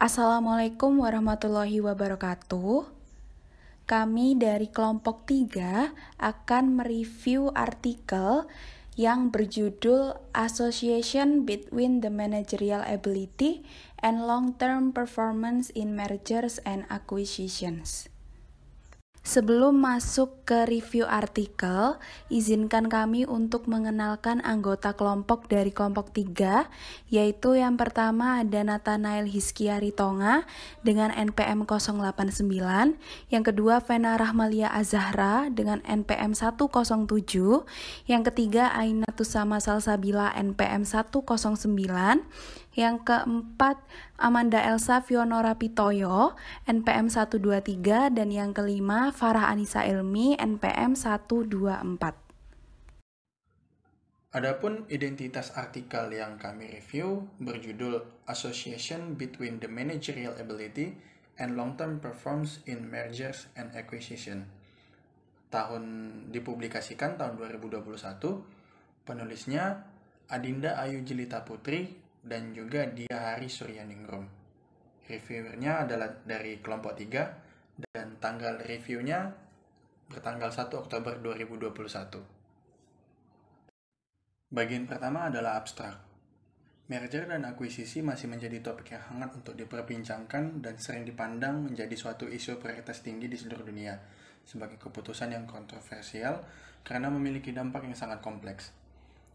Assalamualaikum warahmatullahi wabarakatuh. Kami dari kelompok 3 akan mereview artikel yang berjudul Association Between the Managerial Ability and Long-Term Performance in Mergers and Acquisitions. Sebelum masuk ke review artikel, izinkan kami untuk mengenalkan anggota kelompok dari kelompok 3, yaitu yang pertama ada Nathanael Hiskiari Tonga dengan NPM 089, yang kedua Vena Rahmalia Azahra dengan NPM 107, yang ketiga Tusama Salsabila NPM 109, yang keempat Amanda Elsa Fionora Pitoyo NPM 123 dan yang kelima Farah Anissa Ilmi NPM 124. Adapun identitas artikel yang kami review berjudul Association Between the Managerial Ability and Long-Term Performance in Mergers and Acquisition. Tahun dipublikasikan tahun 2021, penulisnya Adinda Ayu Jelita Putri dan juga Dia Hari Suryaningrum. Reviewernya adalah dari kelompok 3 dan tanggal reviewnya bertanggal 1 Oktober 2021. Bagian pertama adalah abstrak. Merger dan akuisisi masih menjadi topik yang hangat untuk diperbincangkan dan sering dipandang menjadi suatu isu prioritas tinggi di seluruh dunia sebagai keputusan yang kontroversial karena memiliki dampak yang sangat kompleks.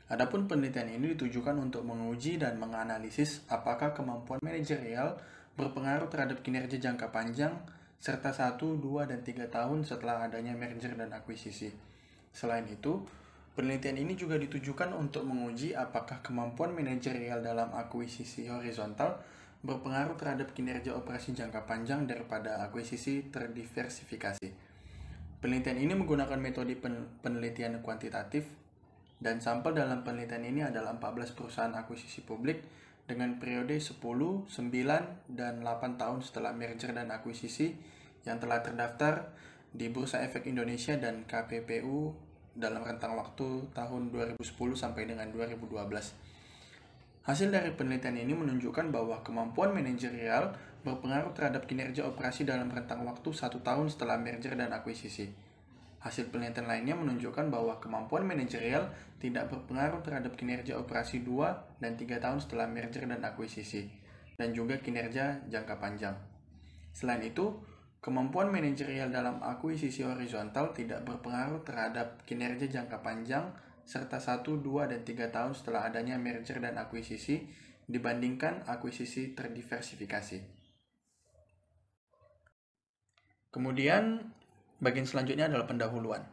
Adapun penelitian ini ditujukan untuk menguji dan menganalisis apakah kemampuan manajerial berpengaruh terhadap kinerja jangka panjang serta 1, 2, dan 3 tahun setelah adanya merger dan akuisisi. Selain itu, penelitian ini juga ditujukan untuk menguji apakah kemampuan manajerial dalam akuisisi horizontal berpengaruh terhadap kinerja operasi jangka panjang daripada akuisisi terdiversifikasi. Penelitian ini menggunakan metode penelitian kuantitatif dan sampel dalam penelitian ini adalah 14 perusahaan akuisisi publik dengan periode 10, 9, dan 8 tahun setelah merger dan akuisisi yang telah terdaftar di Bursa Efek Indonesia dan KPPU dalam rentang waktu tahun 2010 sampai dengan 2012. Hasil dari penelitian ini menunjukkan bahwa kemampuan manajerial berpengaruh terhadap kinerja operasi dalam rentang waktu satu tahun setelah merger dan akuisisi. Hasil penelitian lainnya menunjukkan bahwa kemampuan manajerial tidak berpengaruh terhadap kinerja operasi 2 dan 3 tahun setelah merger dan akuisisi, dan juga kinerja jangka panjang. Selain itu, kemampuan manajerial dalam akuisisi horizontal tidak berpengaruh terhadap kinerja jangka panjang serta 1, 2, dan 3 tahun setelah adanya merger dan akuisisi dibandingkan akuisisi terdiversifikasi. Kemudian, Bagian selanjutnya adalah pendahuluan.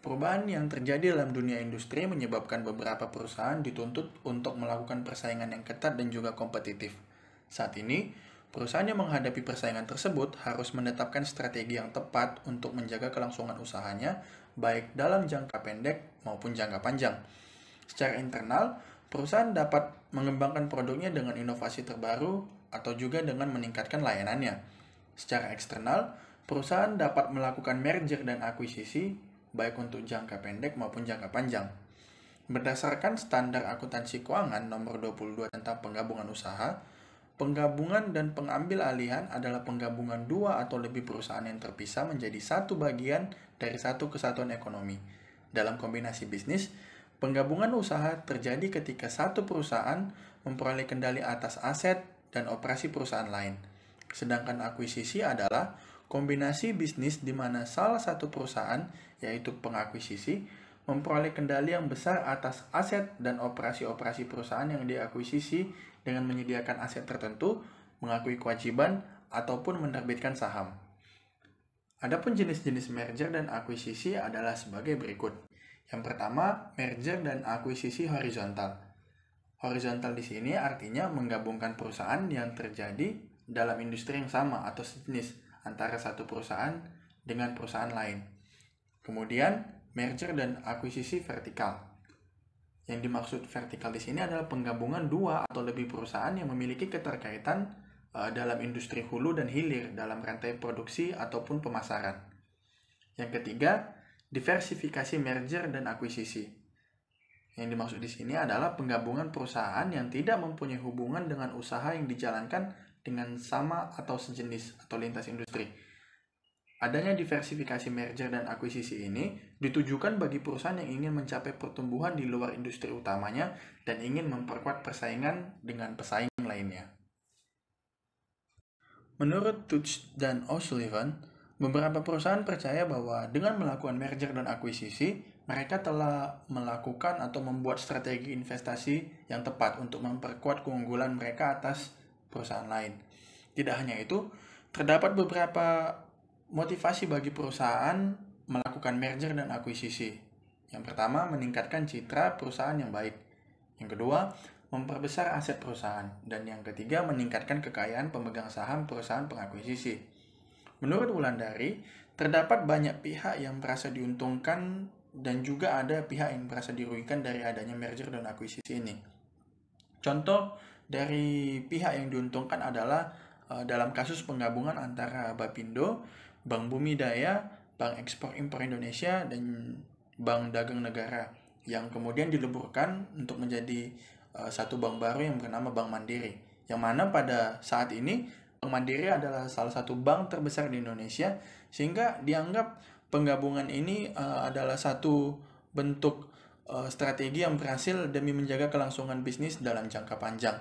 Perubahan yang terjadi dalam dunia industri menyebabkan beberapa perusahaan dituntut untuk melakukan persaingan yang ketat dan juga kompetitif. Saat ini, perusahaan yang menghadapi persaingan tersebut harus menetapkan strategi yang tepat untuk menjaga kelangsungan usahanya, baik dalam jangka pendek maupun jangka panjang. Secara internal, perusahaan dapat mengembangkan produknya dengan inovasi terbaru atau juga dengan meningkatkan layanannya. Secara eksternal, perusahaan dapat melakukan merger dan akuisisi baik untuk jangka pendek maupun jangka panjang. Berdasarkan standar akuntansi keuangan nomor 22 tentang penggabungan usaha, penggabungan dan pengambil alihan adalah penggabungan dua atau lebih perusahaan yang terpisah menjadi satu bagian dari satu kesatuan ekonomi. Dalam kombinasi bisnis, penggabungan usaha terjadi ketika satu perusahaan memperoleh kendali atas aset dan operasi perusahaan lain. Sedangkan akuisisi adalah kombinasi bisnis di mana salah satu perusahaan, yaitu pengakuisisi, memperoleh kendali yang besar atas aset dan operasi-operasi perusahaan yang diakuisisi dengan menyediakan aset tertentu, mengakui kewajiban, ataupun menerbitkan saham. Adapun jenis-jenis merger dan akuisisi adalah sebagai berikut. Yang pertama, merger dan akuisisi horizontal. Horizontal di sini artinya menggabungkan perusahaan yang terjadi dalam industri yang sama atau sejenis antara satu perusahaan dengan perusahaan lain. Kemudian, merger dan akuisisi vertikal. Yang dimaksud vertikal di sini adalah penggabungan dua atau lebih perusahaan yang memiliki keterkaitan eh, dalam industri hulu dan hilir dalam rantai produksi ataupun pemasaran. Yang ketiga, diversifikasi merger dan akuisisi. Yang dimaksud di sini adalah penggabungan perusahaan yang tidak mempunyai hubungan dengan usaha yang dijalankan dengan sama atau sejenis atau lintas industri. Adanya diversifikasi merger dan akuisisi ini ditujukan bagi perusahaan yang ingin mencapai pertumbuhan di luar industri utamanya dan ingin memperkuat persaingan dengan pesaing lainnya. Menurut Tuch dan O'Sullivan, beberapa perusahaan percaya bahwa dengan melakukan merger dan akuisisi, mereka telah melakukan atau membuat strategi investasi yang tepat untuk memperkuat keunggulan mereka atas perusahaan lain. Tidak hanya itu, terdapat beberapa motivasi bagi perusahaan melakukan merger dan akuisisi. Yang pertama, meningkatkan citra perusahaan yang baik. Yang kedua, memperbesar aset perusahaan. Dan yang ketiga, meningkatkan kekayaan pemegang saham perusahaan pengakuisisi. Menurut Wulandari, terdapat banyak pihak yang merasa diuntungkan dan juga ada pihak yang merasa dirugikan dari adanya merger dan akuisisi ini. Contoh dari pihak yang diuntungkan adalah eh, dalam kasus penggabungan antara Bapindo, Bank Bumi Daya, Bank Ekspor Impor Indonesia, dan Bank Dagang Negara yang kemudian dileburkan untuk menjadi eh, satu bank baru yang bernama Bank Mandiri. Yang mana pada saat ini Bank Mandiri adalah salah satu bank terbesar di Indonesia sehingga dianggap penggabungan ini eh, adalah satu bentuk Eh, strategi yang berhasil demi menjaga kelangsungan bisnis dalam jangka panjang.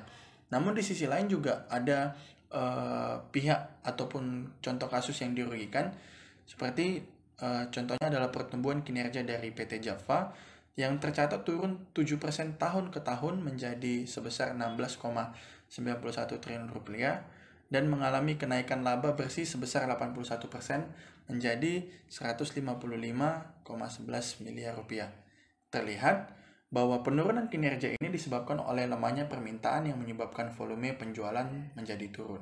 Namun di sisi lain juga ada uh, pihak ataupun contoh kasus yang dirugikan seperti uh, contohnya adalah pertumbuhan kinerja dari PT Java yang tercatat turun 7% tahun ke tahun menjadi sebesar 16,91 triliun rupiah dan mengalami kenaikan laba bersih sebesar 81% menjadi 155,11 miliar rupiah. Terlihat bahwa penurunan kinerja ini disebabkan oleh lemahnya permintaan yang menyebabkan volume penjualan menjadi turun.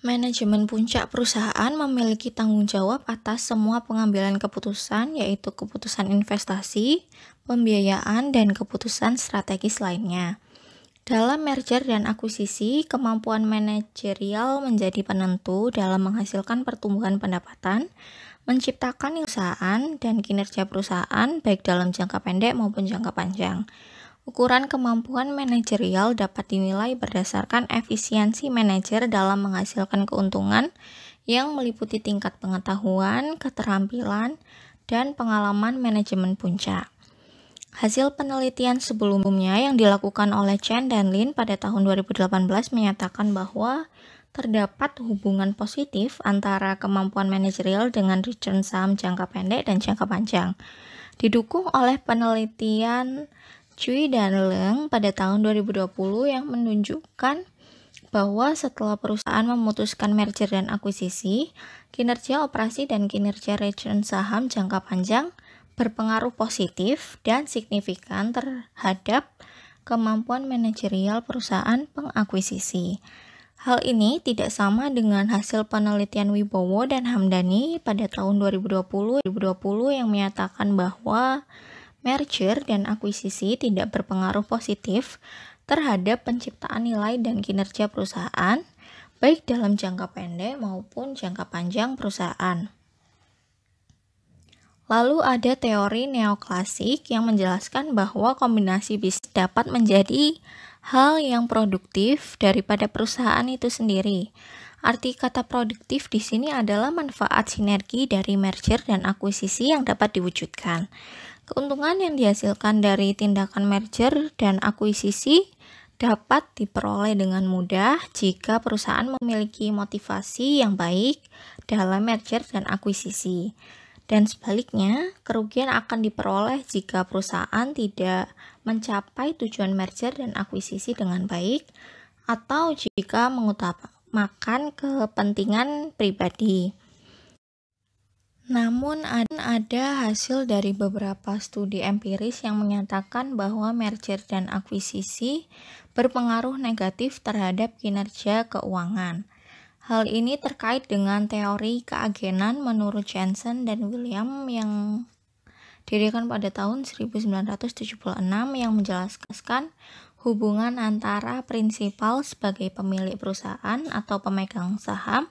Manajemen puncak perusahaan memiliki tanggung jawab atas semua pengambilan keputusan, yaitu keputusan investasi, pembiayaan, dan keputusan strategis lainnya. Dalam merger dan akuisisi, kemampuan manajerial menjadi penentu dalam menghasilkan pertumbuhan pendapatan, menciptakan perusahaan dan kinerja perusahaan baik dalam jangka pendek maupun jangka panjang. Ukuran kemampuan manajerial dapat dinilai berdasarkan efisiensi manajer dalam menghasilkan keuntungan yang meliputi tingkat pengetahuan, keterampilan, dan pengalaman manajemen puncak. Hasil penelitian sebelumnya yang dilakukan oleh Chen dan Lin pada tahun 2018 menyatakan bahwa terdapat hubungan positif antara kemampuan manajerial dengan return saham jangka pendek dan jangka panjang. Didukung oleh penelitian Cui dan Leng pada tahun 2020 yang menunjukkan bahwa setelah perusahaan memutuskan merger dan akuisisi, kinerja operasi dan kinerja return saham jangka panjang berpengaruh positif dan signifikan terhadap kemampuan manajerial perusahaan pengakuisisi. Hal ini tidak sama dengan hasil penelitian Wibowo dan Hamdani pada tahun 2020-2020 yang menyatakan bahwa merger dan akuisisi tidak berpengaruh positif terhadap penciptaan nilai dan kinerja perusahaan, baik dalam jangka pendek maupun jangka panjang perusahaan. Lalu ada teori neoklasik yang menjelaskan bahwa kombinasi bisnis dapat menjadi hal yang produktif daripada perusahaan itu sendiri. Arti kata produktif di sini adalah manfaat sinergi dari merger dan akuisisi yang dapat diwujudkan. Keuntungan yang dihasilkan dari tindakan merger dan akuisisi dapat diperoleh dengan mudah jika perusahaan memiliki motivasi yang baik dalam merger dan akuisisi. Dan sebaliknya, kerugian akan diperoleh jika perusahaan tidak mencapai tujuan merger dan akuisisi dengan baik atau jika mengutamakan kepentingan pribadi. Namun ada hasil dari beberapa studi empiris yang menyatakan bahwa merger dan akuisisi berpengaruh negatif terhadap kinerja keuangan. Hal ini terkait dengan teori keagenan menurut Jensen dan William yang didirikan pada tahun 1976 yang menjelaskan hubungan antara prinsipal sebagai pemilik perusahaan atau pemegang saham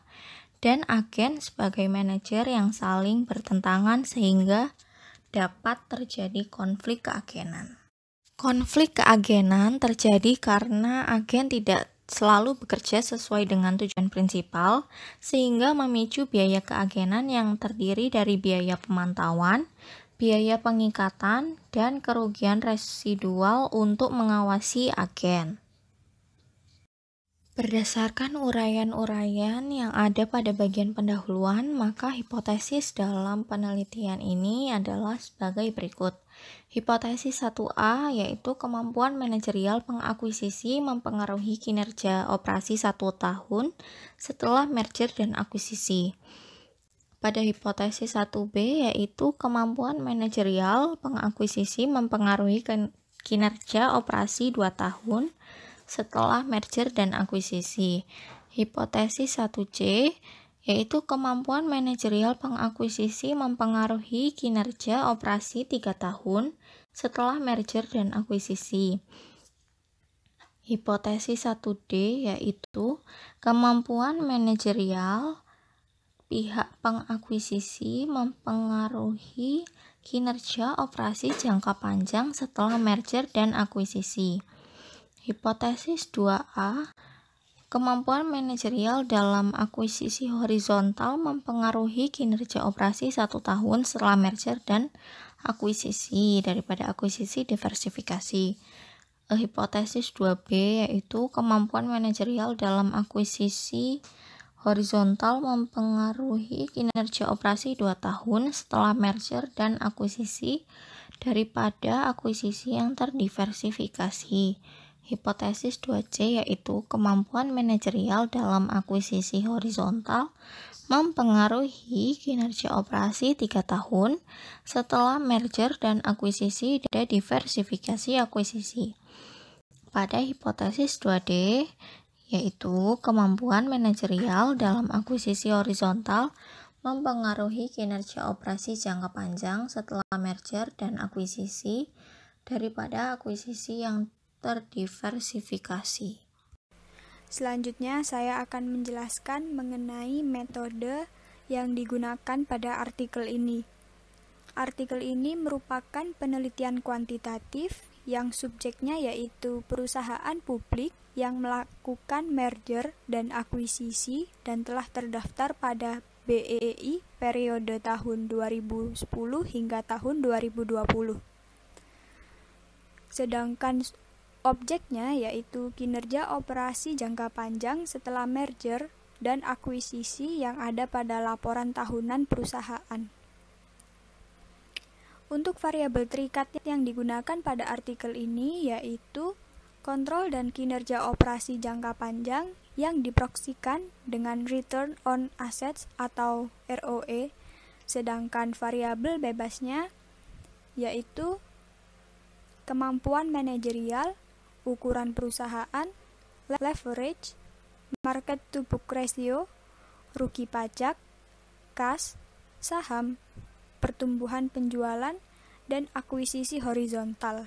dan agen sebagai manajer yang saling bertentangan sehingga dapat terjadi konflik keagenan. Konflik keagenan terjadi karena agen tidak selalu bekerja sesuai dengan tujuan prinsipal, sehingga memicu biaya keagenan yang terdiri dari biaya pemantauan, biaya pengikatan, dan kerugian residual untuk mengawasi agen. Berdasarkan uraian-uraian yang ada pada bagian pendahuluan, maka hipotesis dalam penelitian ini adalah sebagai berikut. Hipotesis 1A yaitu kemampuan manajerial pengakuisisi mempengaruhi kinerja operasi satu tahun setelah merger dan akuisisi. Pada hipotesis 1B yaitu kemampuan manajerial pengakuisisi mempengaruhi kinerja operasi 2 tahun setelah merger dan akuisisi. Hipotesis 1C yaitu kemampuan manajerial pengakuisisi mempengaruhi kinerja operasi tiga tahun setelah merger dan akuisisi. Hipotesis 1D yaitu kemampuan manajerial pihak pengakuisisi mempengaruhi kinerja operasi jangka panjang setelah merger dan akuisisi. Hipotesis 2A Kemampuan manajerial dalam akuisisi horizontal mempengaruhi kinerja operasi satu tahun setelah merger dan akuisisi daripada akuisisi diversifikasi. Eh, hipotesis 2B yaitu kemampuan manajerial dalam akuisisi horizontal mempengaruhi kinerja operasi 2 tahun setelah merger dan akuisisi daripada akuisisi yang terdiversifikasi. Hipotesis 2C yaitu kemampuan manajerial dalam akuisisi horizontal mempengaruhi kinerja operasi 3 tahun setelah merger dan akuisisi dan diversifikasi akuisisi. Pada hipotesis 2D yaitu kemampuan manajerial dalam akuisisi horizontal mempengaruhi kinerja operasi jangka panjang setelah merger dan akuisisi daripada akuisisi yang terdiversifikasi. Selanjutnya, saya akan menjelaskan mengenai metode yang digunakan pada artikel ini. Artikel ini merupakan penelitian kuantitatif yang subjeknya yaitu perusahaan publik yang melakukan merger dan akuisisi dan telah terdaftar pada BEI periode tahun 2010 hingga tahun 2020. Sedangkan Objeknya yaitu kinerja operasi jangka panjang setelah merger dan akuisisi yang ada pada laporan tahunan perusahaan. Untuk variabel terikat yang digunakan pada artikel ini yaitu kontrol dan kinerja operasi jangka panjang yang diproksikan dengan return on assets atau ROE, sedangkan variabel bebasnya yaitu kemampuan manajerial ukuran perusahaan, leverage, market to book ratio, rugi pajak, kas, saham, pertumbuhan penjualan, dan akuisisi horizontal.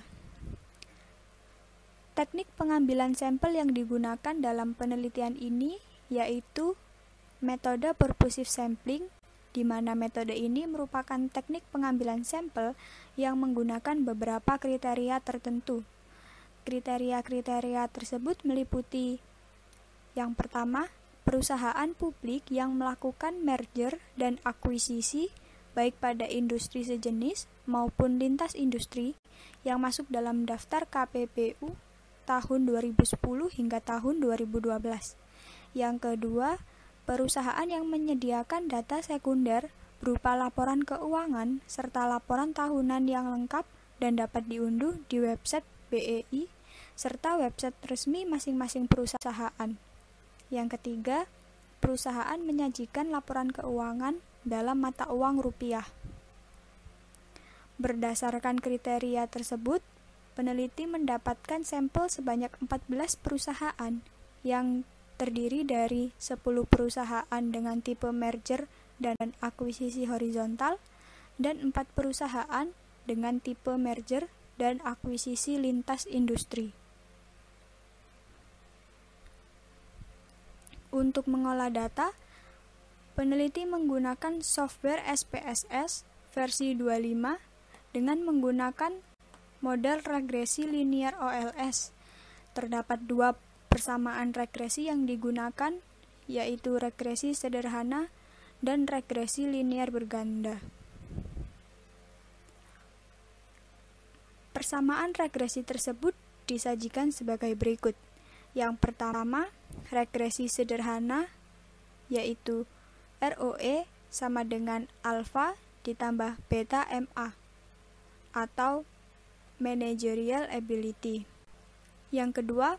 Teknik pengambilan sampel yang digunakan dalam penelitian ini yaitu metode purposive sampling, di mana metode ini merupakan teknik pengambilan sampel yang menggunakan beberapa kriteria tertentu, Kriteria-kriteria tersebut meliputi yang pertama, perusahaan publik yang melakukan merger dan akuisisi baik pada industri sejenis maupun lintas industri yang masuk dalam daftar KPPU tahun 2010 hingga tahun 2012. Yang kedua, perusahaan yang menyediakan data sekunder berupa laporan keuangan serta laporan tahunan yang lengkap dan dapat diunduh di website BEI, serta website resmi masing-masing perusahaan. Yang ketiga, perusahaan menyajikan laporan keuangan dalam mata uang rupiah. Berdasarkan kriteria tersebut, peneliti mendapatkan sampel sebanyak 14 perusahaan yang terdiri dari 10 perusahaan dengan tipe merger dan akuisisi horizontal dan 4 perusahaan dengan tipe merger dan akuisisi lintas industri. Untuk mengolah data, peneliti menggunakan software SPSS versi 25 dengan menggunakan model regresi linear OLS. Terdapat dua persamaan regresi yang digunakan, yaitu regresi sederhana dan regresi linear berganda. Persamaan regresi tersebut disajikan sebagai berikut. Yang pertama, regresi sederhana yaitu ROE sama dengan alfa ditambah beta MA atau managerial ability. Yang kedua,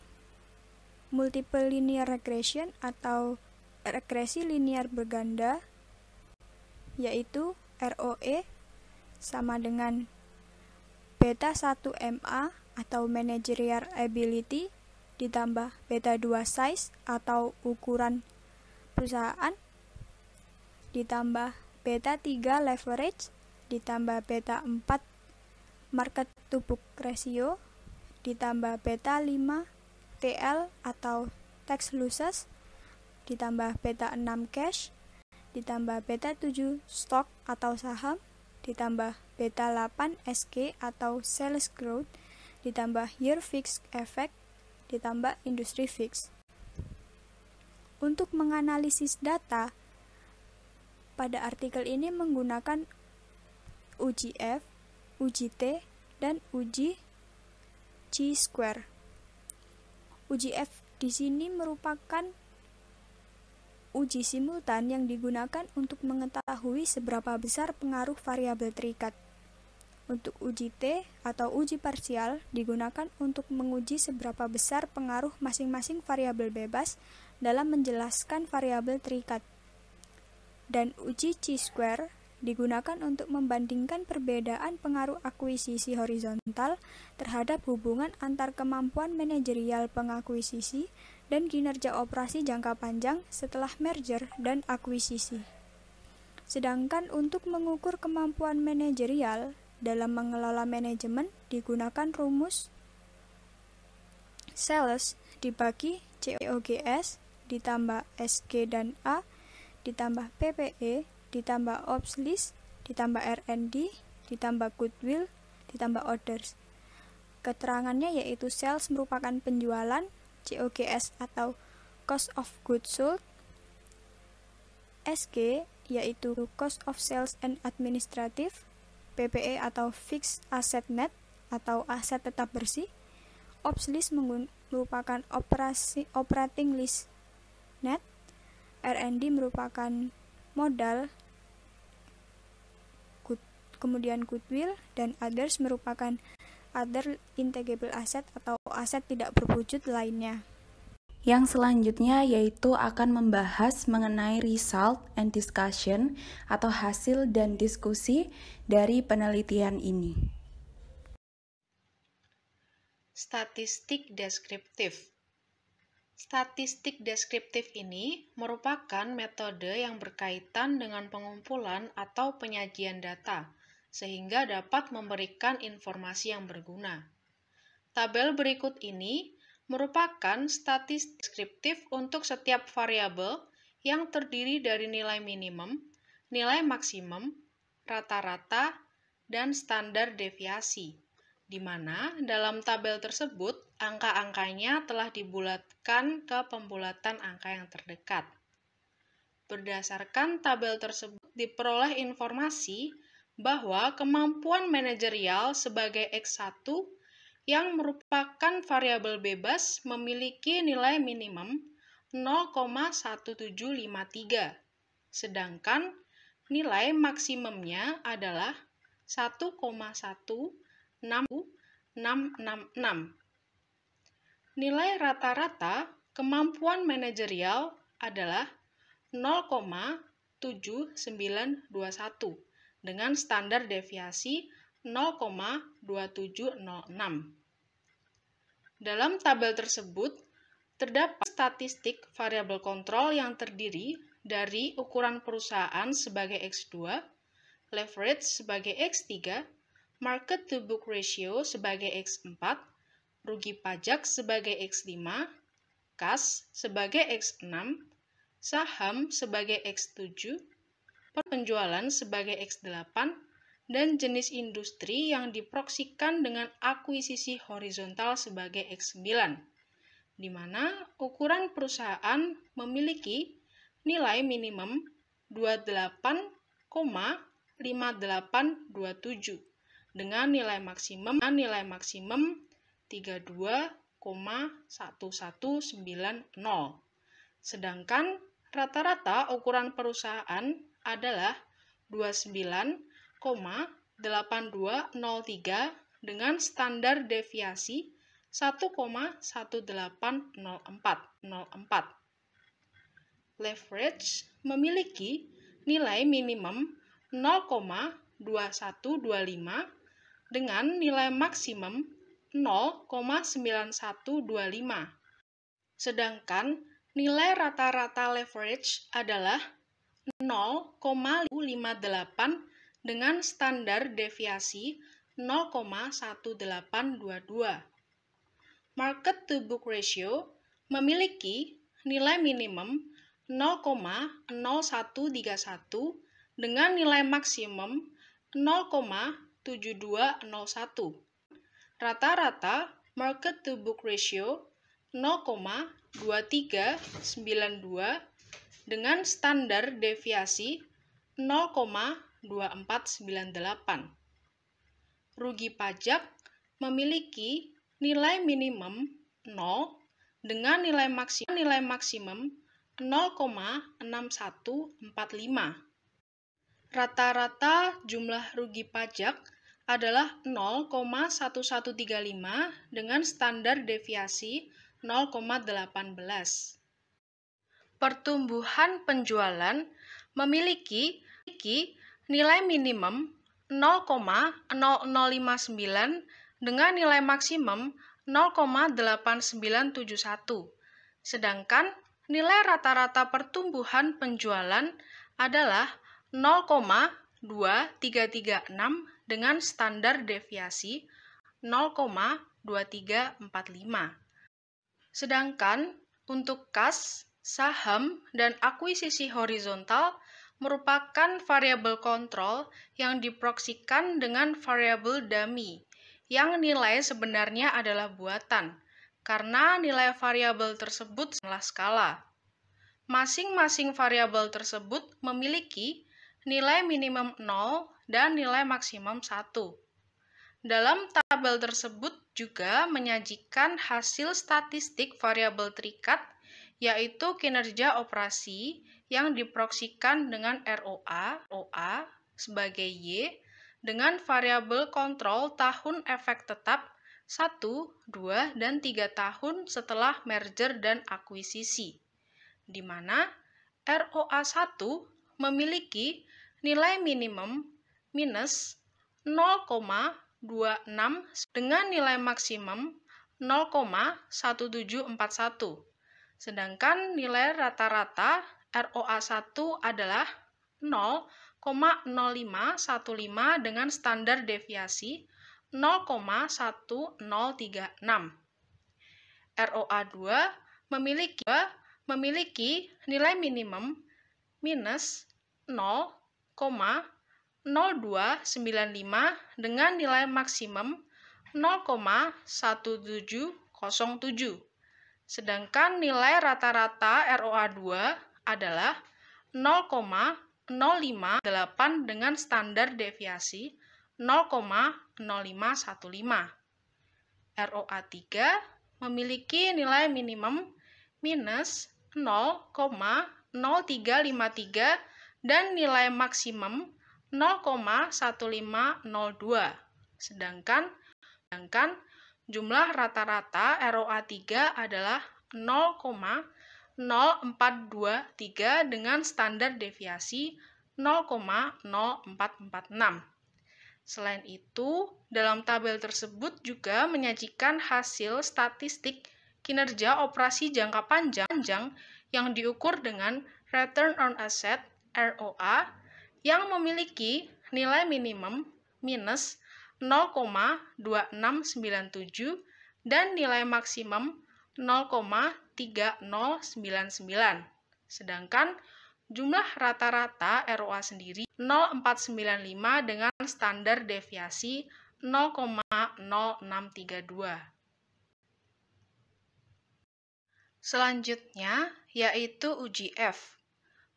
multiple linear regression atau regresi linear berganda yaitu ROE sama dengan beta 1 MA atau managerial ability ditambah beta 2 size atau ukuran perusahaan ditambah beta 3 leverage ditambah beta 4 market to book ratio ditambah beta 5 TL atau tax losses ditambah beta 6 cash ditambah beta 7 stock atau saham ditambah beta 8 sk atau sales growth ditambah year fixed effect ditambah industry fix. Untuk menganalisis data pada artikel ini menggunakan UGF, UGT, dan uji G-square. UGF di sini merupakan uji simultan yang digunakan untuk mengetahui seberapa besar pengaruh variabel terikat untuk uji T atau uji parsial digunakan untuk menguji seberapa besar pengaruh masing-masing variabel bebas dalam menjelaskan variabel terikat. Dan uji C-square digunakan untuk membandingkan perbedaan pengaruh akuisisi horizontal terhadap hubungan antar kemampuan manajerial pengakuisisi dan kinerja operasi jangka panjang setelah merger dan akuisisi. Sedangkan untuk mengukur kemampuan manajerial dalam mengelola manajemen digunakan rumus sales dibagi COGS ditambah SG dan A ditambah PPE ditambah ops list ditambah R&D ditambah goodwill ditambah orders. Keterangannya yaitu sales merupakan penjualan COGS atau cost of goods sold SG yaitu cost of sales and administrative PPE atau Fixed Asset Net atau aset tetap bersih. Ops list merupakan operasi operating list net. R&D merupakan modal. Good, kemudian goodwill dan others merupakan other intangible asset atau aset tidak berwujud lainnya yang selanjutnya yaitu akan membahas mengenai result and discussion atau hasil dan diskusi dari penelitian ini. Statistik deskriptif Statistik deskriptif ini merupakan metode yang berkaitan dengan pengumpulan atau penyajian data, sehingga dapat memberikan informasi yang berguna. Tabel berikut ini merupakan statistik deskriptif untuk setiap variabel yang terdiri dari nilai minimum, nilai maksimum, rata-rata, dan standar deviasi, di mana dalam tabel tersebut angka-angkanya telah dibulatkan ke pembulatan angka yang terdekat. Berdasarkan tabel tersebut diperoleh informasi bahwa kemampuan manajerial sebagai X1 yang merupakan variabel bebas memiliki nilai minimum 0,1753, sedangkan nilai maksimumnya adalah 1,16666. Nilai rata-rata kemampuan manajerial adalah 0,7921 dengan standar deviasi 0,2706. Dalam tabel tersebut, terdapat statistik variabel kontrol yang terdiri dari ukuran perusahaan sebagai X2, leverage sebagai X3, market to book ratio sebagai X4, rugi pajak sebagai X5, kas sebagai X6, saham sebagai X7, penjualan sebagai X8, dan jenis industri yang diproksikan dengan akuisisi horizontal sebagai X9, di mana ukuran perusahaan memiliki nilai minimum 28,5827 dengan nilai maksimum nilai maksimum 32,1190. Sedangkan rata-rata ukuran perusahaan adalah 29 8203 dengan standar deviasi 1,1804. Leverage memiliki nilai minimum 0,2125 dengan nilai maksimum 0,9125. Sedangkan nilai rata-rata leverage adalah delapan dengan standar deviasi 0,1822. Market to book ratio memiliki nilai minimum 0,0131 dengan nilai maksimum 0,7201. Rata-rata market to book ratio 0,2392 dengan standar deviasi 0, 2498. Rugi pajak memiliki nilai minimum 0 dengan nilai maksimum nilai maksimum 0,6145. Rata-rata jumlah rugi pajak adalah 0,1135 dengan standar deviasi 0,18. Pertumbuhan penjualan memiliki nilai minimum 0,0059 dengan nilai maksimum 0,8971. Sedangkan nilai rata-rata pertumbuhan penjualan adalah 0,2336 dengan standar deviasi 0,2345. Sedangkan untuk kas, saham, dan akuisisi horizontal merupakan variabel kontrol yang diproksikan dengan variabel dummy, yang nilai sebenarnya adalah buatan, karena nilai variabel tersebut adalah skala. Masing-masing variabel tersebut memiliki nilai minimum 0 dan nilai maksimum 1. Dalam tabel tersebut juga menyajikan hasil statistik variabel terikat, yaitu kinerja operasi yang diproksikan dengan ROA, OA sebagai Y dengan variabel kontrol tahun efek tetap 1, 2, dan 3 tahun setelah merger dan akuisisi, di mana ROA1 memiliki nilai minimum minus 0,26 dengan nilai maksimum 0,1741, sedangkan nilai rata-rata ROA1 adalah 0,0515 dengan standar deviasi 0,1036. ROA2 memiliki memiliki nilai minimum minus 0,0295 dengan nilai maksimum 0,1707. Sedangkan nilai rata-rata ROA2 adalah 0,058 dengan standar deviasi 0,0515. ROA 3 memiliki nilai minimum minus 0,0353 dan nilai maksimum 0,1502. Sedangkan sedangkan jumlah rata-rata ROA 3 adalah 0,0 0423 dengan standar deviasi 0,0446. Selain itu, dalam tabel tersebut juga menyajikan hasil statistik kinerja operasi jangka panjang yang diukur dengan Return on Asset ROA yang memiliki nilai minimum minus 0,2697 dan nilai maksimum 0,3 3099. Sedangkan jumlah rata-rata ROA sendiri 0,495 dengan standar deviasi 0,0632. Selanjutnya yaitu uji F.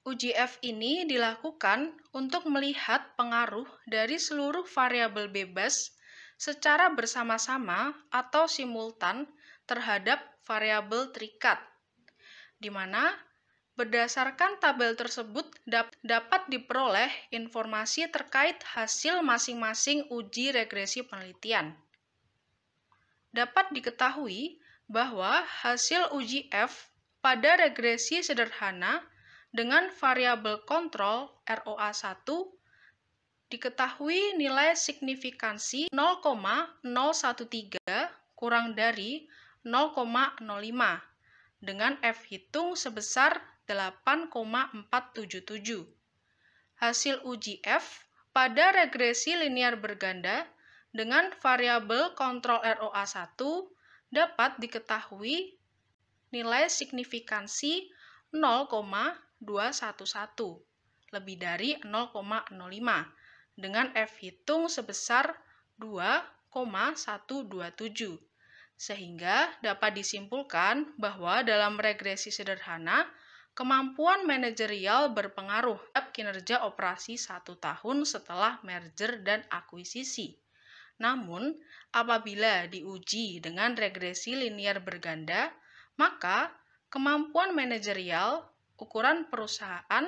Uji F ini dilakukan untuk melihat pengaruh dari seluruh variabel bebas secara bersama-sama atau simultan terhadap variabel terikat, di mana berdasarkan tabel tersebut dapat diperoleh informasi terkait hasil masing-masing uji regresi penelitian. Dapat diketahui bahwa hasil uji F pada regresi sederhana dengan variabel kontrol ROA1 diketahui nilai signifikansi 0,013 kurang dari 0,05 dengan F hitung sebesar 8,477. Hasil uji F pada regresi linear berganda dengan variabel kontrol ROA1 dapat diketahui nilai signifikansi 0,211 lebih dari 0,05 dengan F hitung sebesar 2,127. Sehingga dapat disimpulkan bahwa dalam regresi sederhana, kemampuan manajerial berpengaruh terhadap kinerja operasi satu tahun setelah merger dan akuisisi. Namun, apabila diuji dengan regresi linear berganda, maka kemampuan manajerial, ukuran perusahaan,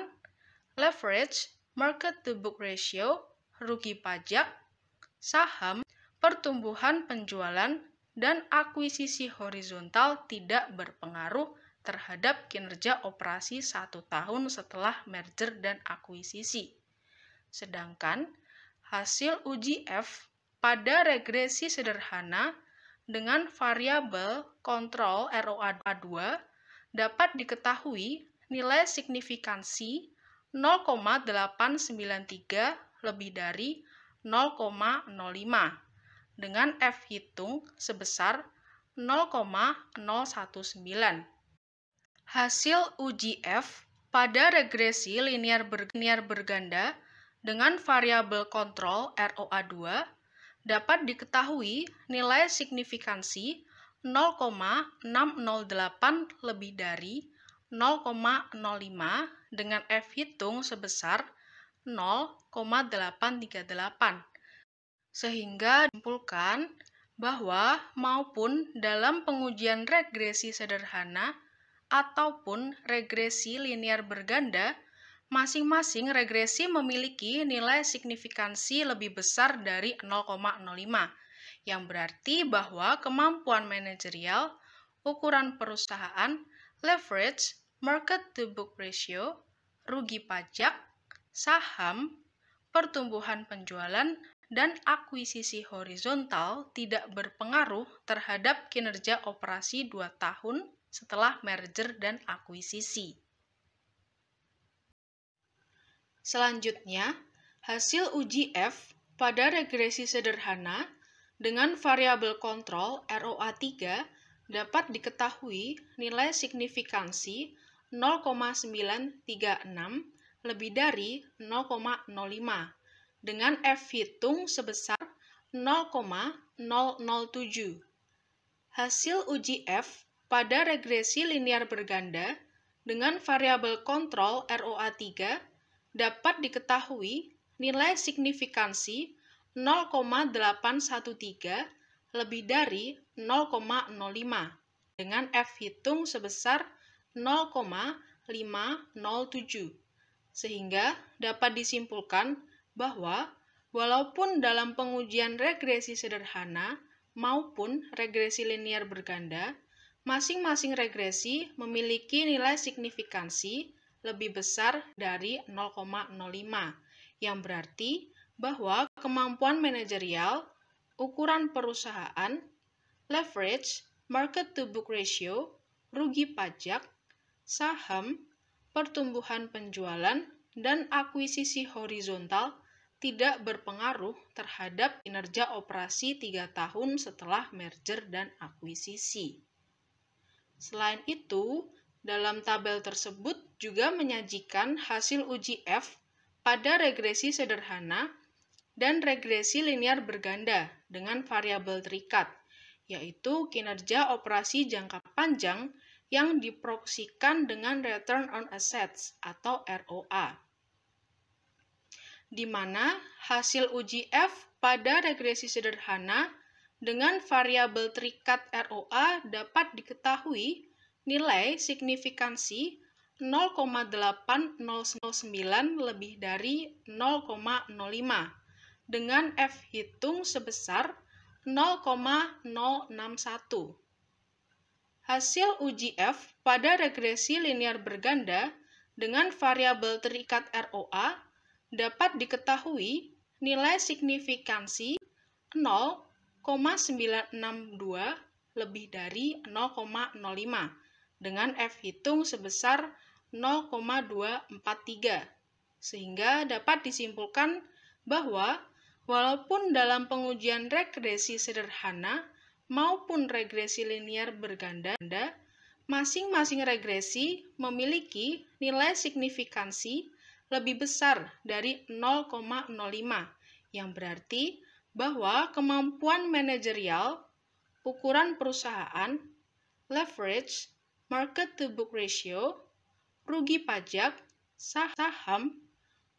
leverage, market to book ratio, rugi pajak, saham, pertumbuhan penjualan, dan akuisisi horizontal tidak berpengaruh terhadap kinerja operasi satu tahun setelah merger dan akuisisi. Sedangkan hasil uji F pada regresi sederhana dengan variabel kontrol ROA2 dapat diketahui nilai signifikansi 0,893 lebih dari 0,05 dengan F hitung sebesar 0,019. Hasil uji F pada regresi linear, ber berganda dengan variabel kontrol ROA2 dapat diketahui nilai signifikansi 0,608 lebih dari 0,05 dengan F hitung sebesar 0,838. Sehingga simpulkan bahwa maupun dalam pengujian regresi sederhana ataupun regresi linear berganda, masing-masing regresi memiliki nilai signifikansi lebih besar dari 0,05, yang berarti bahwa kemampuan manajerial, ukuran perusahaan, leverage, market to book ratio, rugi pajak, saham, pertumbuhan penjualan, dan akuisisi horizontal tidak berpengaruh terhadap kinerja operasi 2 tahun setelah merger dan akuisisi. Selanjutnya, hasil uji F pada regresi sederhana dengan variabel kontrol ROA3 dapat diketahui nilai signifikansi 0,936 lebih dari 0,05 dengan F hitung sebesar 0,007. Hasil uji F pada regresi linear berganda dengan variabel kontrol ROA3 dapat diketahui nilai signifikansi 0,813 lebih dari 0,05 dengan F hitung sebesar 0,507 sehingga dapat disimpulkan bahwa walaupun dalam pengujian regresi sederhana maupun regresi linear berganda, masing-masing regresi memiliki nilai signifikansi lebih besar dari 0,05, yang berarti bahwa kemampuan manajerial, ukuran perusahaan, leverage, market to book ratio, rugi pajak, saham, pertumbuhan penjualan, dan akuisisi horizontal tidak berpengaruh terhadap kinerja operasi tiga tahun setelah merger dan akuisisi. Selain itu, dalam tabel tersebut juga menyajikan hasil uji F pada regresi sederhana dan regresi linear berganda dengan variabel terikat, yaitu kinerja operasi jangka panjang yang diproksikan dengan return on assets atau ROA di mana hasil uji F pada regresi sederhana dengan variabel terikat ROA dapat diketahui nilai signifikansi 0,809 lebih dari 0,05 dengan F hitung sebesar 0,061. Hasil uji F pada regresi linear berganda dengan variabel terikat ROA dapat diketahui nilai signifikansi 0,962 lebih dari 0,05 dengan F hitung sebesar 0,243 sehingga dapat disimpulkan bahwa walaupun dalam pengujian regresi sederhana maupun regresi linear berganda, masing-masing regresi memiliki nilai signifikansi lebih besar dari 0,05 yang berarti bahwa kemampuan manajerial, ukuran perusahaan, leverage, market to book ratio, rugi pajak, saham,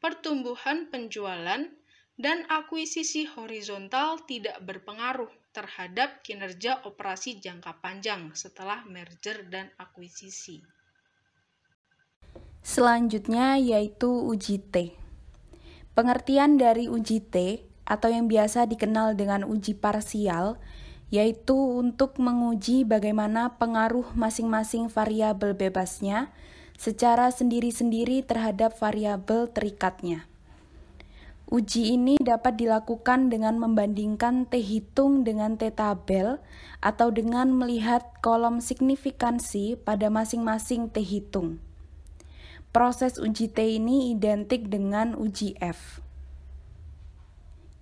pertumbuhan penjualan, dan akuisisi horizontal tidak berpengaruh terhadap kinerja operasi jangka panjang setelah merger dan akuisisi. Selanjutnya yaitu uji T. Pengertian dari uji T atau yang biasa dikenal dengan uji parsial yaitu untuk menguji bagaimana pengaruh masing-masing variabel bebasnya secara sendiri-sendiri terhadap variabel terikatnya. Uji ini dapat dilakukan dengan membandingkan T hitung dengan T tabel atau dengan melihat kolom signifikansi pada masing-masing T hitung proses uji T ini identik dengan uji F.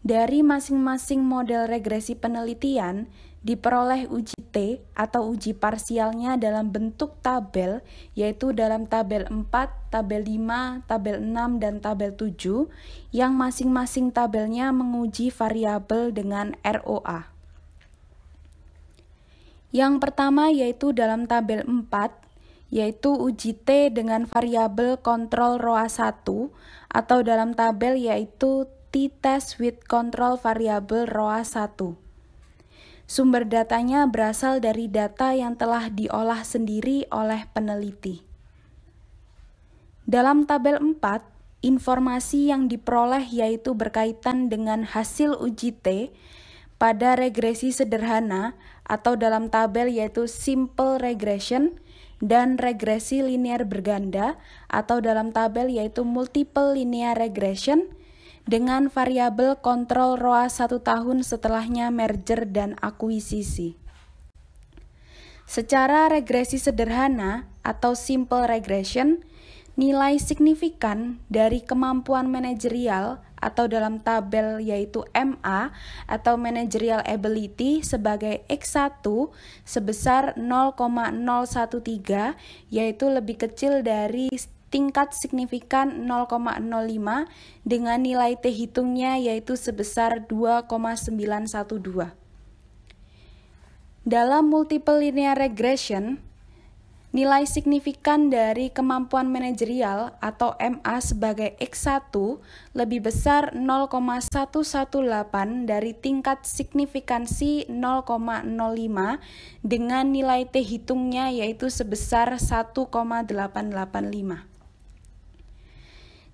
Dari masing-masing model regresi penelitian, diperoleh uji T atau uji parsialnya dalam bentuk tabel, yaitu dalam tabel 4, tabel 5, tabel 6, dan tabel 7, yang masing-masing tabelnya menguji variabel dengan ROA. Yang pertama yaitu dalam tabel 4, yaitu uji T dengan variabel kontrol ROA1 atau dalam tabel yaitu t-test with control variabel ROA1. Sumber datanya berasal dari data yang telah diolah sendiri oleh peneliti. Dalam tabel 4, informasi yang diperoleh yaitu berkaitan dengan hasil uji T pada regresi sederhana atau dalam tabel yaitu simple regression – dan regresi linear berganda atau dalam tabel yaitu multiple linear regression dengan variabel kontrol ROA satu tahun setelahnya merger dan akuisisi. Secara regresi sederhana atau simple regression, nilai signifikan dari kemampuan manajerial atau dalam tabel yaitu MA atau managerial ability sebagai X1 sebesar 0,013 yaitu lebih kecil dari tingkat signifikan 0,05 dengan nilai T hitungnya yaitu sebesar 2,912. Dalam multiple linear regression, Nilai signifikan dari kemampuan manajerial atau MA sebagai X1 lebih besar 0,118 dari tingkat signifikansi 0,05 dengan nilai T hitungnya yaitu sebesar 1,885.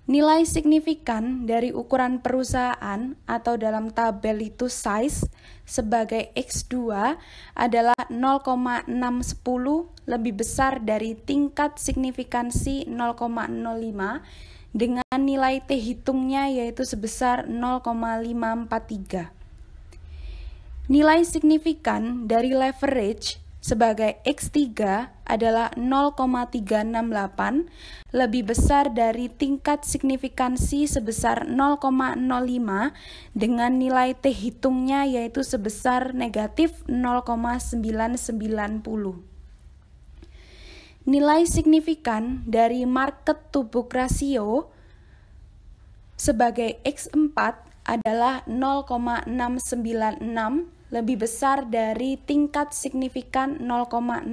Nilai signifikan dari ukuran perusahaan atau dalam tabel itu size sebagai X2 adalah 0,610 lebih besar dari tingkat signifikansi 0,05 dengan nilai T hitungnya yaitu sebesar 0,543. Nilai signifikan dari leverage sebagai X3 adalah 0,368 lebih besar dari tingkat signifikansi sebesar 0,05 dengan nilai T hitungnya yaitu sebesar negatif 0,990. Nilai signifikan dari market to book ratio sebagai X4 adalah 0,696 lebih besar dari tingkat signifikan 0,05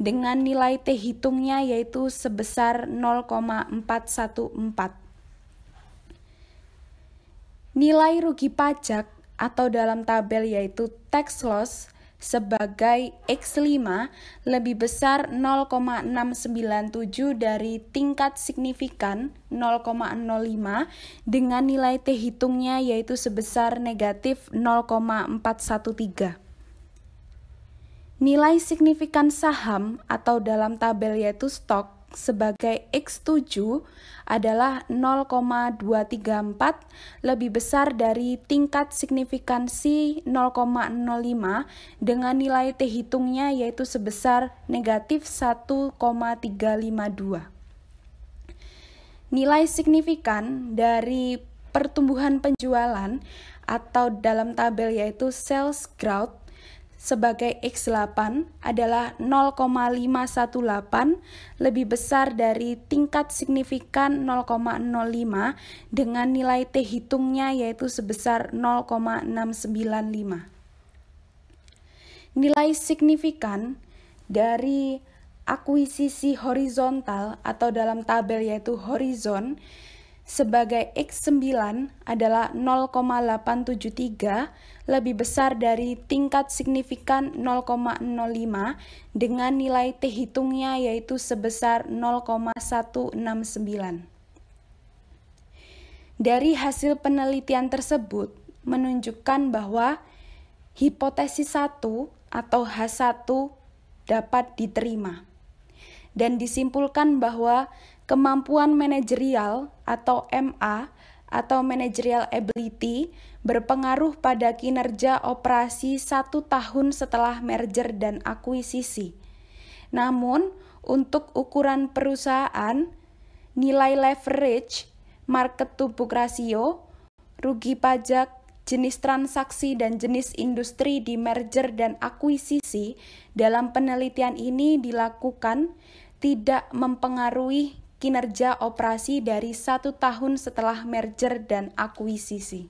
dengan nilai T hitungnya yaitu sebesar 0,414. Nilai rugi pajak atau dalam tabel yaitu tax loss sebagai X5 lebih besar 0,697 dari tingkat signifikan 0,05 dengan nilai T hitungnya yaitu sebesar negatif 0,413. Nilai signifikan saham atau dalam tabel yaitu stok sebagai X7 adalah 0,234 lebih besar dari tingkat signifikansi 0,05 dengan nilai T hitungnya yaitu sebesar negatif 1,352. Nilai signifikan dari pertumbuhan penjualan atau dalam tabel yaitu sales growth sebagai X8 adalah 0,518 lebih besar dari tingkat signifikan 0,05 dengan nilai T hitungnya yaitu sebesar 0,695. Nilai signifikan dari akuisisi horizontal atau dalam tabel yaitu horizon sebagai X9 adalah 0,873 lebih besar dari tingkat signifikan 0,05 dengan nilai T hitungnya yaitu sebesar 0,169. Dari hasil penelitian tersebut menunjukkan bahwa hipotesis 1 atau H1 dapat diterima dan disimpulkan bahwa Kemampuan manajerial atau MA atau managerial ability berpengaruh pada kinerja operasi satu tahun setelah merger dan akuisisi. Namun, untuk ukuran perusahaan, nilai leverage, market to book ratio, rugi pajak, jenis transaksi dan jenis industri di merger dan akuisisi dalam penelitian ini dilakukan tidak mempengaruhi kinerja operasi dari satu tahun setelah merger dan akuisisi.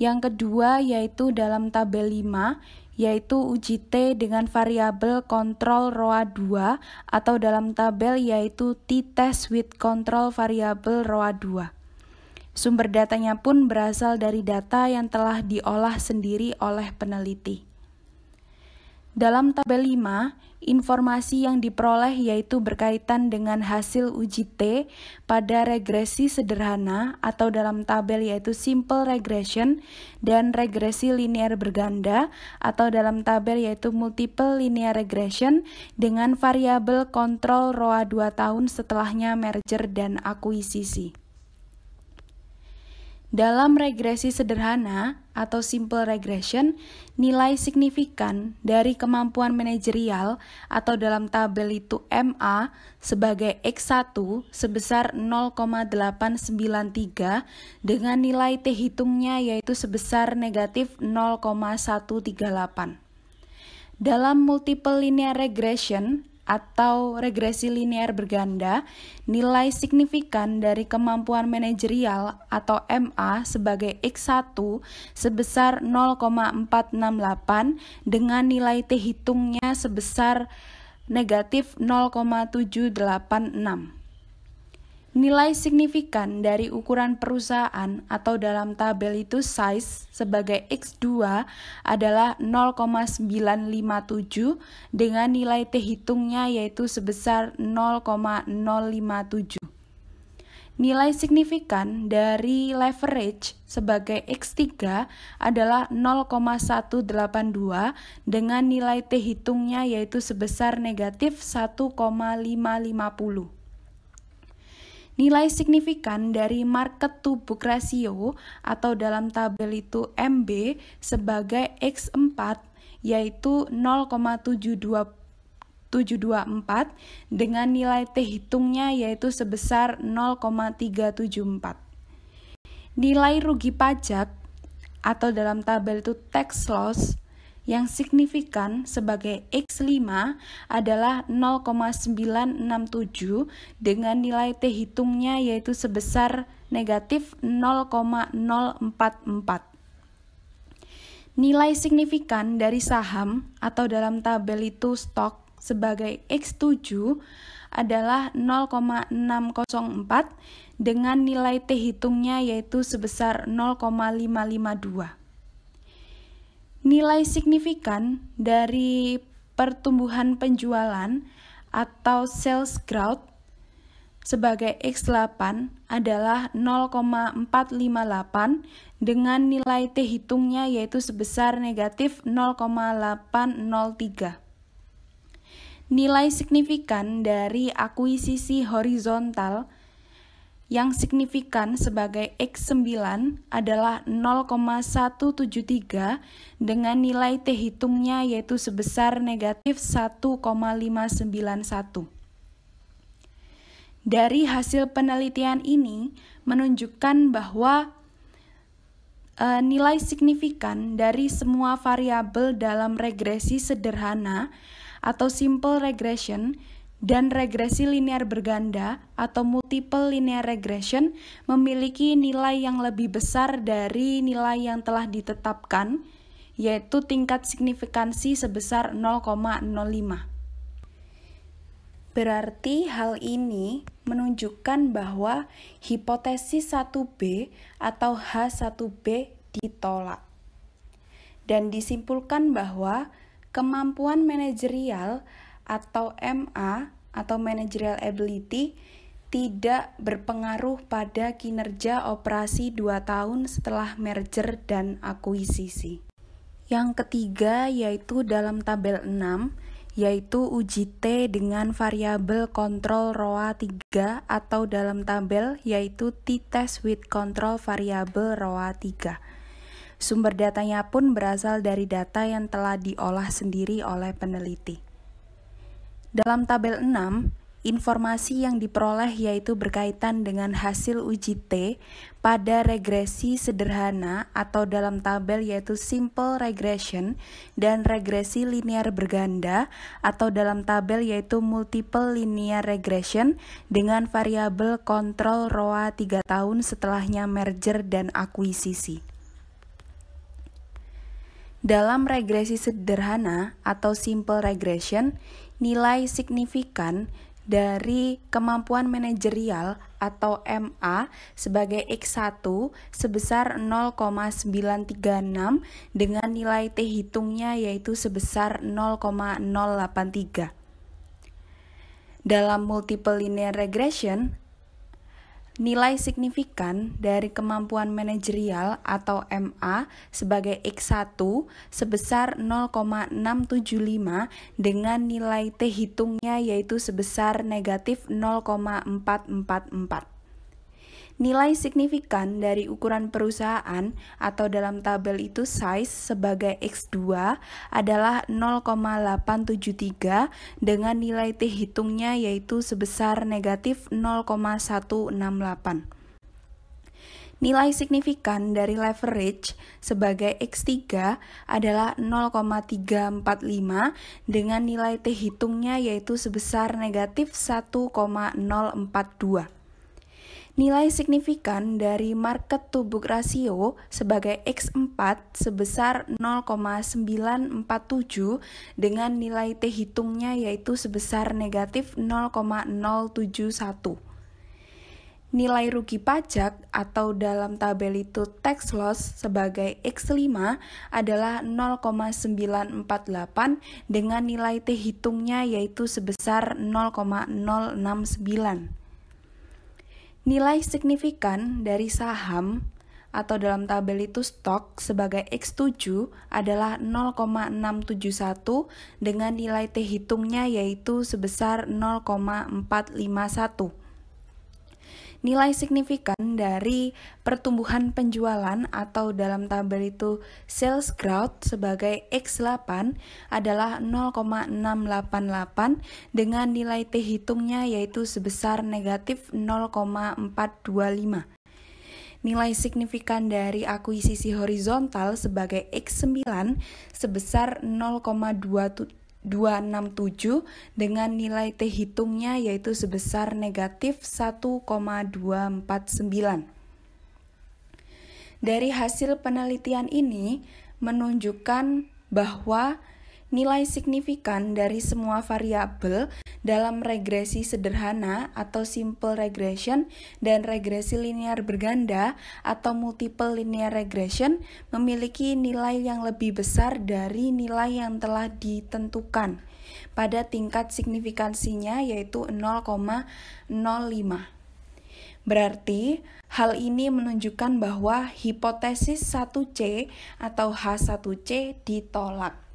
Yang kedua yaitu dalam tabel 5, yaitu uji T dengan variabel kontrol ROA 2 atau dalam tabel yaitu t-test with control variabel ROA 2. Sumber datanya pun berasal dari data yang telah diolah sendiri oleh peneliti. Dalam tabel 5, informasi yang diperoleh yaitu berkaitan dengan hasil uji T pada regresi sederhana atau dalam tabel yaitu simple regression dan regresi linear berganda atau dalam tabel yaitu multiple linear regression dengan variabel kontrol ROA 2 tahun setelahnya merger dan akuisisi. Dalam regresi sederhana atau simple regression, nilai signifikan dari kemampuan manajerial atau dalam tabel itu MA sebagai X1 sebesar 0,893 dengan nilai T hitungnya yaitu sebesar negatif 0,138. Dalam multiple linear regression, atau regresi linear berganda, nilai signifikan dari kemampuan manajerial atau MA sebagai X1 sebesar 0,468 dengan nilai T hitungnya sebesar negatif 0,786. Nilai signifikan dari ukuran perusahaan atau dalam tabel itu size sebagai X2 adalah 0,957 dengan nilai T hitungnya yaitu sebesar 0,057. Nilai signifikan dari leverage sebagai X3 adalah 0,182 dengan nilai T hitungnya yaitu sebesar negatif 1,550. Nilai signifikan dari market to book ratio atau dalam tabel itu MB sebagai X4 yaitu 0,724 dengan nilai T hitungnya yaitu sebesar 0,374. Nilai rugi pajak atau dalam tabel itu tax loss yang signifikan sebagai X5 adalah 0,967 dengan nilai T hitungnya yaitu sebesar negatif 0,044. Nilai signifikan dari saham atau dalam tabel itu stok sebagai X7 adalah 0,604 dengan nilai T hitungnya yaitu sebesar 0,552 nilai signifikan dari pertumbuhan penjualan atau sales growth sebagai X8 adalah 0,458 dengan nilai T hitungnya yaitu sebesar negatif 0,803. Nilai signifikan dari akuisisi horizontal yang signifikan sebagai X9 adalah 0,173 dengan nilai T hitungnya yaitu sebesar negatif 1,591. Dari hasil penelitian ini menunjukkan bahwa e, nilai signifikan dari semua variabel dalam regresi sederhana atau simple regression dan regresi linear berganda atau multiple linear regression memiliki nilai yang lebih besar dari nilai yang telah ditetapkan, yaitu tingkat signifikansi sebesar 0,05. Berarti hal ini menunjukkan bahwa hipotesis 1B atau H1B ditolak. Dan disimpulkan bahwa kemampuan manajerial atau MA atau managerial ability tidak berpengaruh pada kinerja operasi 2 tahun setelah merger dan akuisisi. Yang ketiga yaitu dalam tabel 6 yaitu uji T dengan variabel kontrol ROA 3 atau dalam tabel yaitu t-test with control variabel ROA 3. Sumber datanya pun berasal dari data yang telah diolah sendiri oleh peneliti. Dalam tabel 6, informasi yang diperoleh yaitu berkaitan dengan hasil uji T pada regresi sederhana atau dalam tabel yaitu simple regression dan regresi linear berganda atau dalam tabel yaitu multiple linear regression dengan variabel kontrol ROA 3 tahun setelahnya merger dan akuisisi. Dalam regresi sederhana atau simple regression, nilai signifikan dari kemampuan manajerial atau MA sebagai X1 sebesar 0,936 dengan nilai T hitungnya yaitu sebesar 0,083. Dalam multiple linear regression, Nilai signifikan dari kemampuan manajerial atau MA sebagai X1 sebesar 0,675 dengan nilai T hitungnya yaitu sebesar negatif 0,444. Nilai signifikan dari ukuran perusahaan atau dalam tabel itu size sebagai X2 adalah 0,873 dengan nilai T hitungnya yaitu sebesar negatif 0,168. Nilai signifikan dari leverage sebagai X3 adalah 0,345 dengan nilai T hitungnya yaitu sebesar negatif 1,042. Nilai signifikan dari market to book ratio sebagai X4 sebesar 0,947 dengan nilai T hitungnya yaitu sebesar negatif 0,071. Nilai rugi pajak atau dalam tabel itu tax loss sebagai X5 adalah 0,948 dengan nilai T hitungnya yaitu sebesar 0,069. Nilai signifikan dari saham atau dalam tabel itu stok sebagai X7 adalah 0,671 dengan nilai T hitungnya yaitu sebesar 0,451 nilai signifikan dari pertumbuhan penjualan atau dalam tabel itu sales growth sebagai X8 adalah 0,688 dengan nilai T hitungnya yaitu sebesar negatif 0,425. Nilai signifikan dari akuisisi horizontal sebagai X9 sebesar 0,2 267 dengan nilai T hitungnya yaitu sebesar negatif 1,249. Dari hasil penelitian ini menunjukkan bahwa nilai signifikan dari semua variabel dalam regresi sederhana atau simple regression dan regresi linear berganda atau multiple linear regression memiliki nilai yang lebih besar dari nilai yang telah ditentukan pada tingkat signifikansinya yaitu 0,05. Berarti, hal ini menunjukkan bahwa hipotesis 1C atau H1C ditolak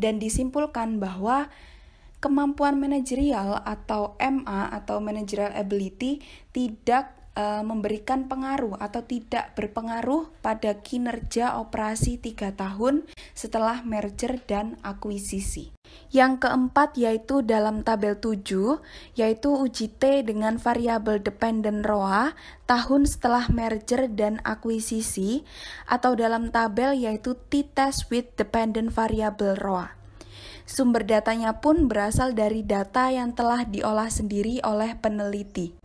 dan disimpulkan bahwa kemampuan manajerial atau MA atau managerial ability tidak Eh, memberikan pengaruh atau tidak berpengaruh pada kinerja operasi tiga tahun setelah merger dan akuisisi. Yang keempat yaitu dalam tabel 7, yaitu uji T dengan variabel dependent ROA tahun setelah merger dan akuisisi atau dalam tabel yaitu T-test with dependent variable ROA. Sumber datanya pun berasal dari data yang telah diolah sendiri oleh peneliti.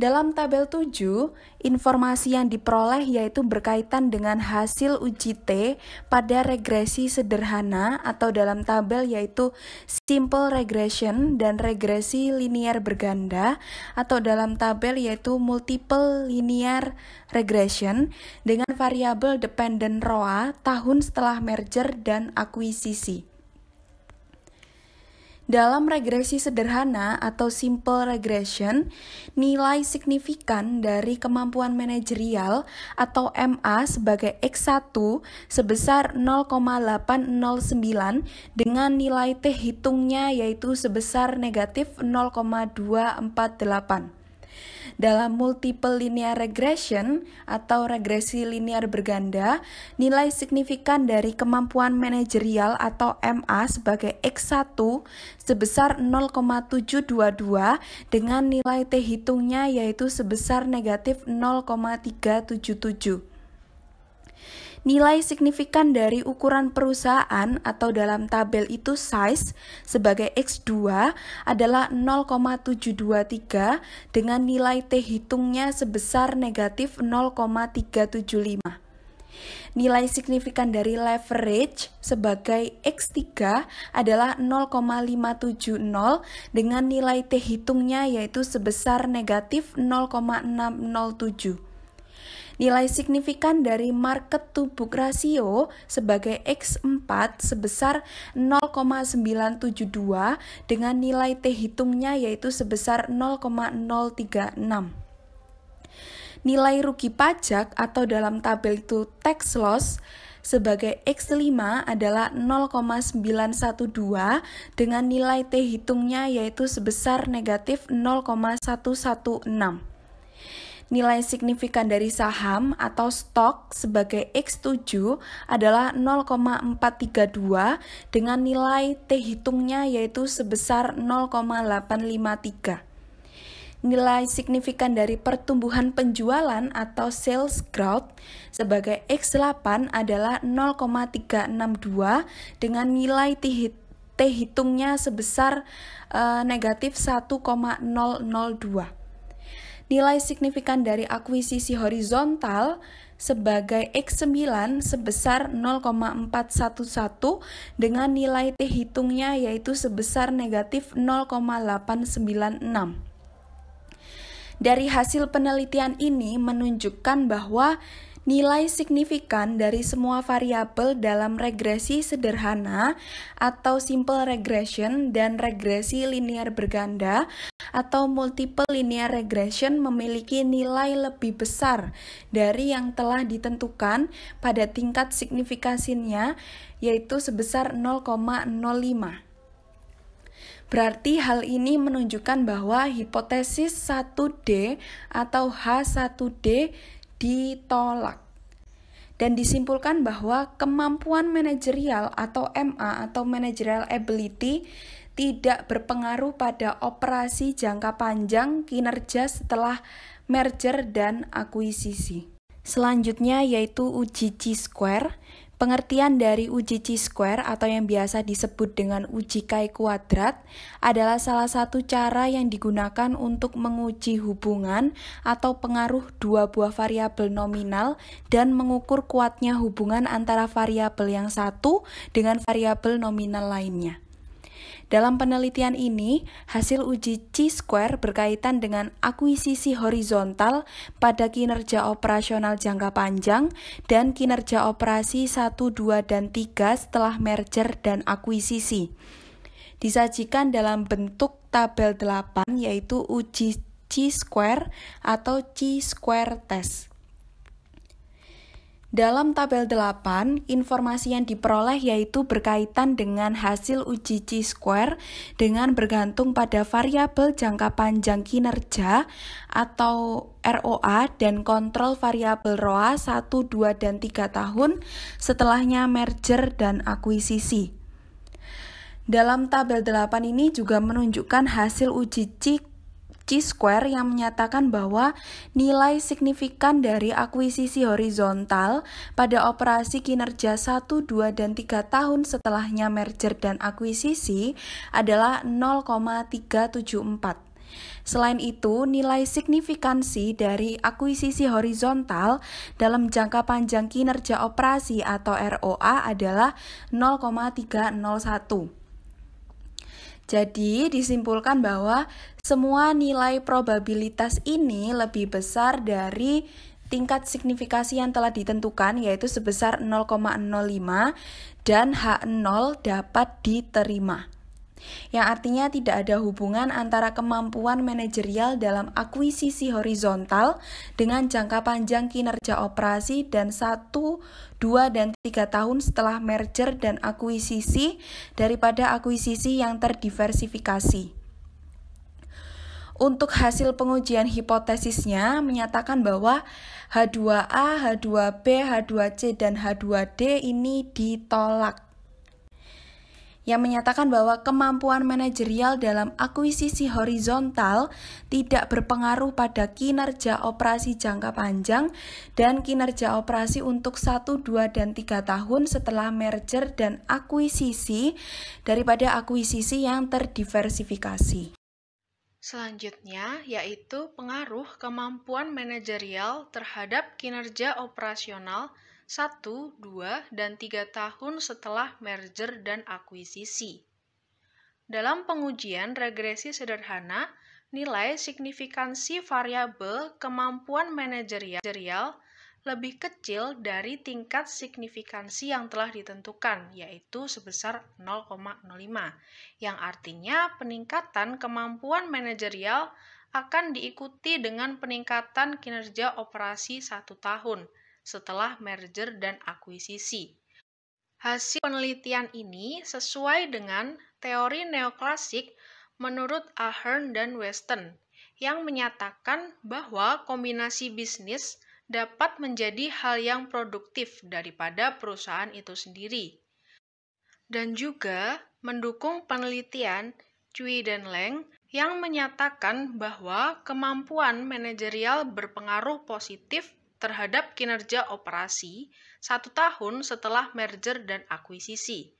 Dalam tabel 7, informasi yang diperoleh yaitu berkaitan dengan hasil uji T pada regresi sederhana atau dalam tabel yaitu simple regression dan regresi linear berganda atau dalam tabel yaitu multiple linear regression dengan variabel dependent ROA tahun setelah merger dan akuisisi. Dalam regresi sederhana atau simple regression, nilai signifikan dari kemampuan manajerial atau MA sebagai X1 sebesar 0,809 dengan nilai T hitungnya yaitu sebesar negatif 0,248. Dalam multiple linear regression atau regresi linear berganda, nilai signifikan dari kemampuan manajerial atau MA sebagai X1 sebesar 0,722 dengan nilai T hitungnya yaitu sebesar negatif 0,377. Nilai signifikan dari ukuran perusahaan atau dalam tabel itu size sebagai X2 adalah 0,723 dengan nilai T hitungnya sebesar negatif 0,375. Nilai signifikan dari leverage sebagai X3 adalah 0,570 dengan nilai T hitungnya yaitu sebesar negatif 0,607. Nilai signifikan dari market to book ratio sebagai X4 sebesar 0,972 dengan nilai T hitungnya yaitu sebesar 0,036. Nilai rugi pajak atau dalam tabel itu tax loss sebagai X5 adalah 0,912 dengan nilai T hitungnya yaitu sebesar negatif 0,116 nilai signifikan dari saham atau stok sebagai X7 adalah 0,432 dengan nilai T hitungnya yaitu sebesar 0,853 nilai signifikan dari pertumbuhan penjualan atau sales growth sebagai X8 adalah 0,362 dengan nilai T, hitungnya sebesar uh, negatif 1,002 nilai signifikan dari akuisisi horizontal sebagai X9 sebesar 0,411 dengan nilai T hitungnya yaitu sebesar negatif 0,896. Dari hasil penelitian ini menunjukkan bahwa nilai signifikan dari semua variabel dalam regresi sederhana atau simple regression dan regresi linear berganda atau multiple linear regression memiliki nilai lebih besar dari yang telah ditentukan pada tingkat signifikasinya yaitu sebesar 0,05. Berarti hal ini menunjukkan bahwa hipotesis 1D atau H1D ditolak. Dan disimpulkan bahwa kemampuan manajerial atau MA atau managerial ability tidak berpengaruh pada operasi jangka panjang kinerja setelah merger dan akuisisi. Selanjutnya yaitu uji g square Pengertian dari uji C-square atau yang biasa disebut dengan uji kai kuadrat adalah salah satu cara yang digunakan untuk menguji hubungan atau pengaruh dua buah variabel nominal dan mengukur kuatnya hubungan antara variabel yang satu dengan variabel nominal lainnya. Dalam penelitian ini, hasil uji C-square berkaitan dengan akuisisi horizontal pada kinerja operasional jangka panjang dan kinerja operasi 1, 2, dan 3 setelah merger dan akuisisi. Disajikan dalam bentuk tabel 8 yaitu uji C-square atau C-square test. Dalam tabel 8, informasi yang diperoleh yaitu berkaitan dengan hasil uji C-square dengan bergantung pada variabel jangka panjang kinerja atau ROA dan kontrol variabel ROA 1, 2, dan 3 tahun setelahnya merger dan akuisisi. Dalam tabel 8 ini juga menunjukkan hasil uji C G-square yang menyatakan bahwa nilai signifikan dari akuisisi horizontal pada operasi kinerja 1, 2, dan 3 tahun setelahnya merger dan akuisisi adalah 0,374. Selain itu, nilai signifikansi dari akuisisi horizontal dalam jangka panjang kinerja operasi atau ROA adalah 0,301. Jadi, disimpulkan bahwa semua nilai probabilitas ini lebih besar dari tingkat signifikasi yang telah ditentukan yaitu sebesar 0,05 dan H0 dapat diterima yang artinya tidak ada hubungan antara kemampuan manajerial dalam akuisisi horizontal dengan jangka panjang kinerja operasi dan 1, 2, dan 3 tahun setelah merger dan akuisisi daripada akuisisi yang terdiversifikasi. Untuk hasil pengujian hipotesisnya menyatakan bahwa H2A, H2B, H2C, dan H2D ini ditolak yang menyatakan bahwa kemampuan manajerial dalam akuisisi horizontal tidak berpengaruh pada kinerja operasi jangka panjang dan kinerja operasi untuk 1, 2, dan 3 tahun setelah merger dan akuisisi daripada akuisisi yang terdiversifikasi. Selanjutnya, yaitu pengaruh kemampuan manajerial terhadap kinerja operasional 1, 2, dan 3 tahun setelah merger dan akuisisi. Dalam pengujian regresi sederhana, nilai signifikansi variabel kemampuan manajerial lebih kecil dari tingkat signifikansi yang telah ditentukan, yaitu sebesar 0,05, yang artinya peningkatan kemampuan manajerial akan diikuti dengan peningkatan kinerja operasi satu tahun – setelah merger dan akuisisi. Hasil penelitian ini sesuai dengan teori neoklasik menurut Ahern dan Weston yang menyatakan bahwa kombinasi bisnis dapat menjadi hal yang produktif daripada perusahaan itu sendiri. Dan juga mendukung penelitian Cui dan Leng yang menyatakan bahwa kemampuan manajerial berpengaruh positif terhadap kinerja operasi satu tahun setelah merger dan akuisisi.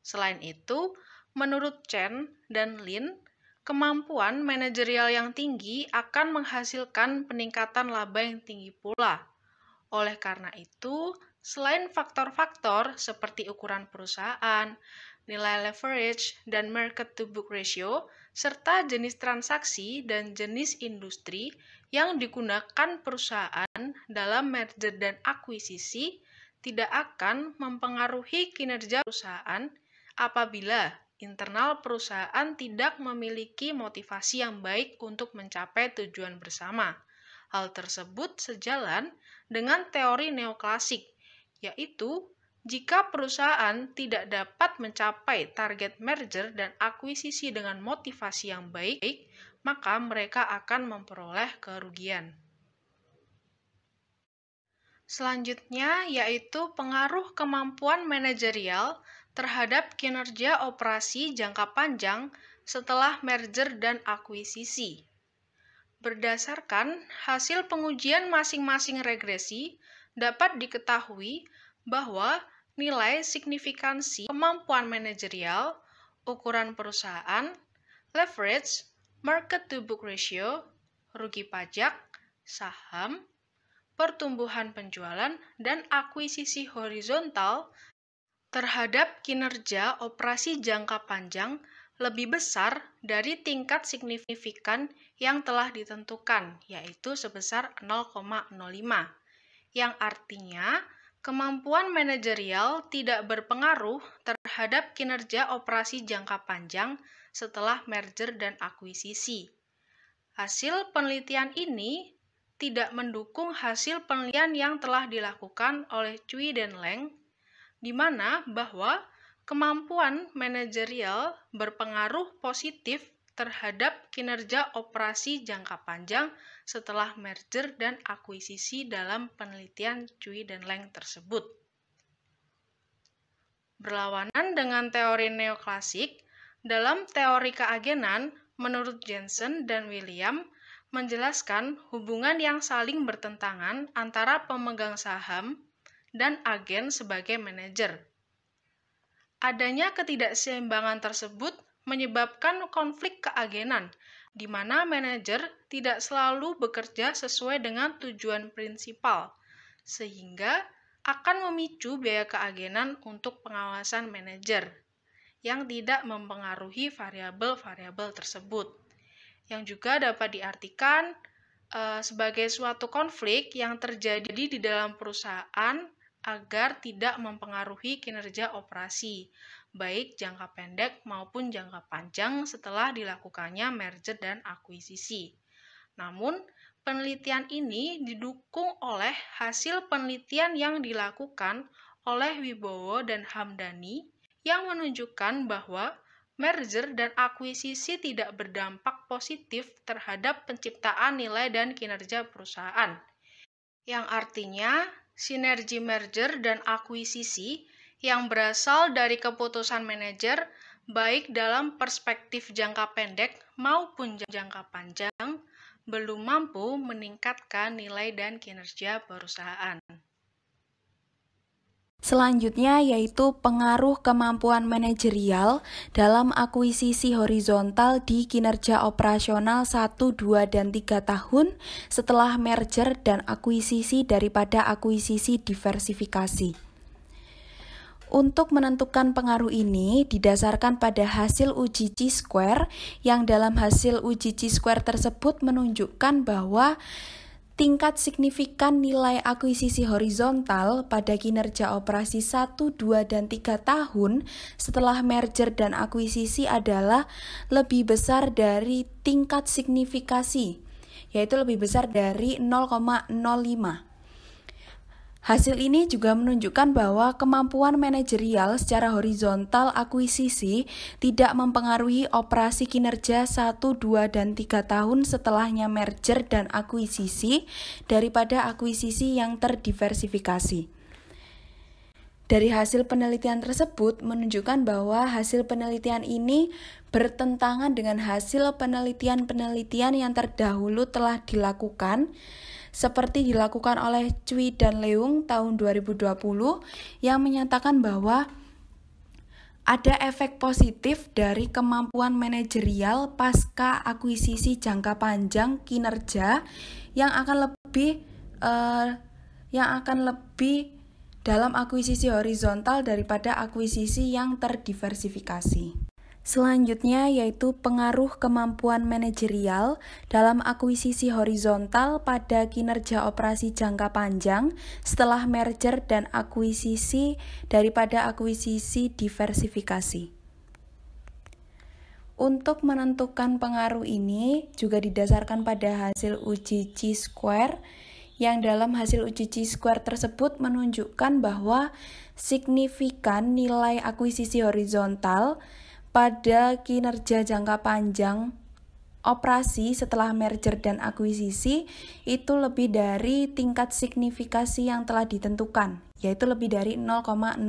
Selain itu, menurut Chen dan Lin, kemampuan manajerial yang tinggi akan menghasilkan peningkatan laba yang tinggi pula. Oleh karena itu, selain faktor-faktor seperti ukuran perusahaan, nilai leverage, dan market to book ratio, serta jenis transaksi dan jenis industri yang digunakan perusahaan dalam merger dan akuisisi tidak akan mempengaruhi kinerja perusahaan apabila internal perusahaan tidak memiliki motivasi yang baik untuk mencapai tujuan bersama. Hal tersebut sejalan dengan teori neoklasik, yaitu jika perusahaan tidak dapat mencapai target merger dan akuisisi dengan motivasi yang baik, maka mereka akan memperoleh kerugian. Selanjutnya yaitu pengaruh kemampuan manajerial terhadap kinerja operasi jangka panjang setelah merger dan akuisisi. Berdasarkan hasil pengujian masing-masing regresi, dapat diketahui bahwa nilai signifikansi kemampuan manajerial, ukuran perusahaan, leverage, market to book ratio, rugi pajak, saham, pertumbuhan penjualan, dan akuisisi horizontal terhadap kinerja operasi jangka panjang lebih besar dari tingkat signifikan yang telah ditentukan, yaitu sebesar 0,05, yang artinya kemampuan manajerial tidak berpengaruh terhadap kinerja operasi jangka panjang setelah merger dan akuisisi. Hasil penelitian ini tidak mendukung hasil penelitian yang telah dilakukan oleh Cui dan Leng, di mana bahwa kemampuan manajerial berpengaruh positif terhadap kinerja operasi jangka panjang setelah merger dan akuisisi dalam penelitian Cui dan Leng tersebut. Berlawanan dengan teori neoklasik, dalam teori keagenan, menurut Jensen dan William, menjelaskan hubungan yang saling bertentangan antara pemegang saham dan agen sebagai manajer. Adanya ketidakseimbangan tersebut menyebabkan konflik keagenan, di mana manajer tidak selalu bekerja sesuai dengan tujuan prinsipal, sehingga akan memicu biaya keagenan untuk pengawasan manajer yang tidak mempengaruhi variabel-variabel tersebut, yang juga dapat diartikan eh, sebagai suatu konflik yang terjadi di dalam perusahaan agar tidak mempengaruhi kinerja operasi, baik jangka pendek maupun jangka panjang setelah dilakukannya merger dan akuisisi. Namun, penelitian ini didukung oleh hasil penelitian yang dilakukan oleh Wibowo dan Hamdani yang menunjukkan bahwa merger dan akuisisi tidak berdampak positif terhadap penciptaan nilai dan kinerja perusahaan. Yang artinya, sinergi merger dan akuisisi yang berasal dari keputusan manajer baik dalam perspektif jangka pendek maupun jangka panjang belum mampu meningkatkan nilai dan kinerja perusahaan. Selanjutnya yaitu pengaruh kemampuan manajerial dalam akuisisi horizontal di kinerja operasional 1, 2, dan 3 tahun setelah merger dan akuisisi daripada akuisisi diversifikasi. Untuk menentukan pengaruh ini didasarkan pada hasil uji C-square yang dalam hasil uji C-square tersebut menunjukkan bahwa tingkat signifikan nilai akuisisi horizontal pada kinerja operasi 1, 2, dan 3 tahun setelah merger dan akuisisi adalah lebih besar dari tingkat signifikasi, yaitu lebih besar dari 0,05. Hasil ini juga menunjukkan bahwa kemampuan manajerial secara horizontal akuisisi tidak mempengaruhi operasi kinerja 1, 2, dan 3 tahun setelahnya merger dan akuisisi daripada akuisisi yang terdiversifikasi. Dari hasil penelitian tersebut menunjukkan bahwa hasil penelitian ini bertentangan dengan hasil penelitian-penelitian yang terdahulu telah dilakukan seperti dilakukan oleh Cui dan Leung tahun 2020 yang menyatakan bahwa ada efek positif dari kemampuan manajerial pasca akuisisi jangka panjang kinerja yang akan lebih uh, yang akan lebih dalam akuisisi horizontal daripada akuisisi yang terdiversifikasi. Selanjutnya yaitu pengaruh kemampuan manajerial dalam akuisisi horizontal pada kinerja operasi jangka panjang setelah merger dan akuisisi daripada akuisisi diversifikasi. Untuk menentukan pengaruh ini juga didasarkan pada hasil uji C-square yang dalam hasil uji C-square tersebut menunjukkan bahwa signifikan nilai akuisisi horizontal pada kinerja jangka panjang operasi setelah merger dan akuisisi itu lebih dari tingkat signifikasi yang telah ditentukan, yaitu lebih dari 0,05.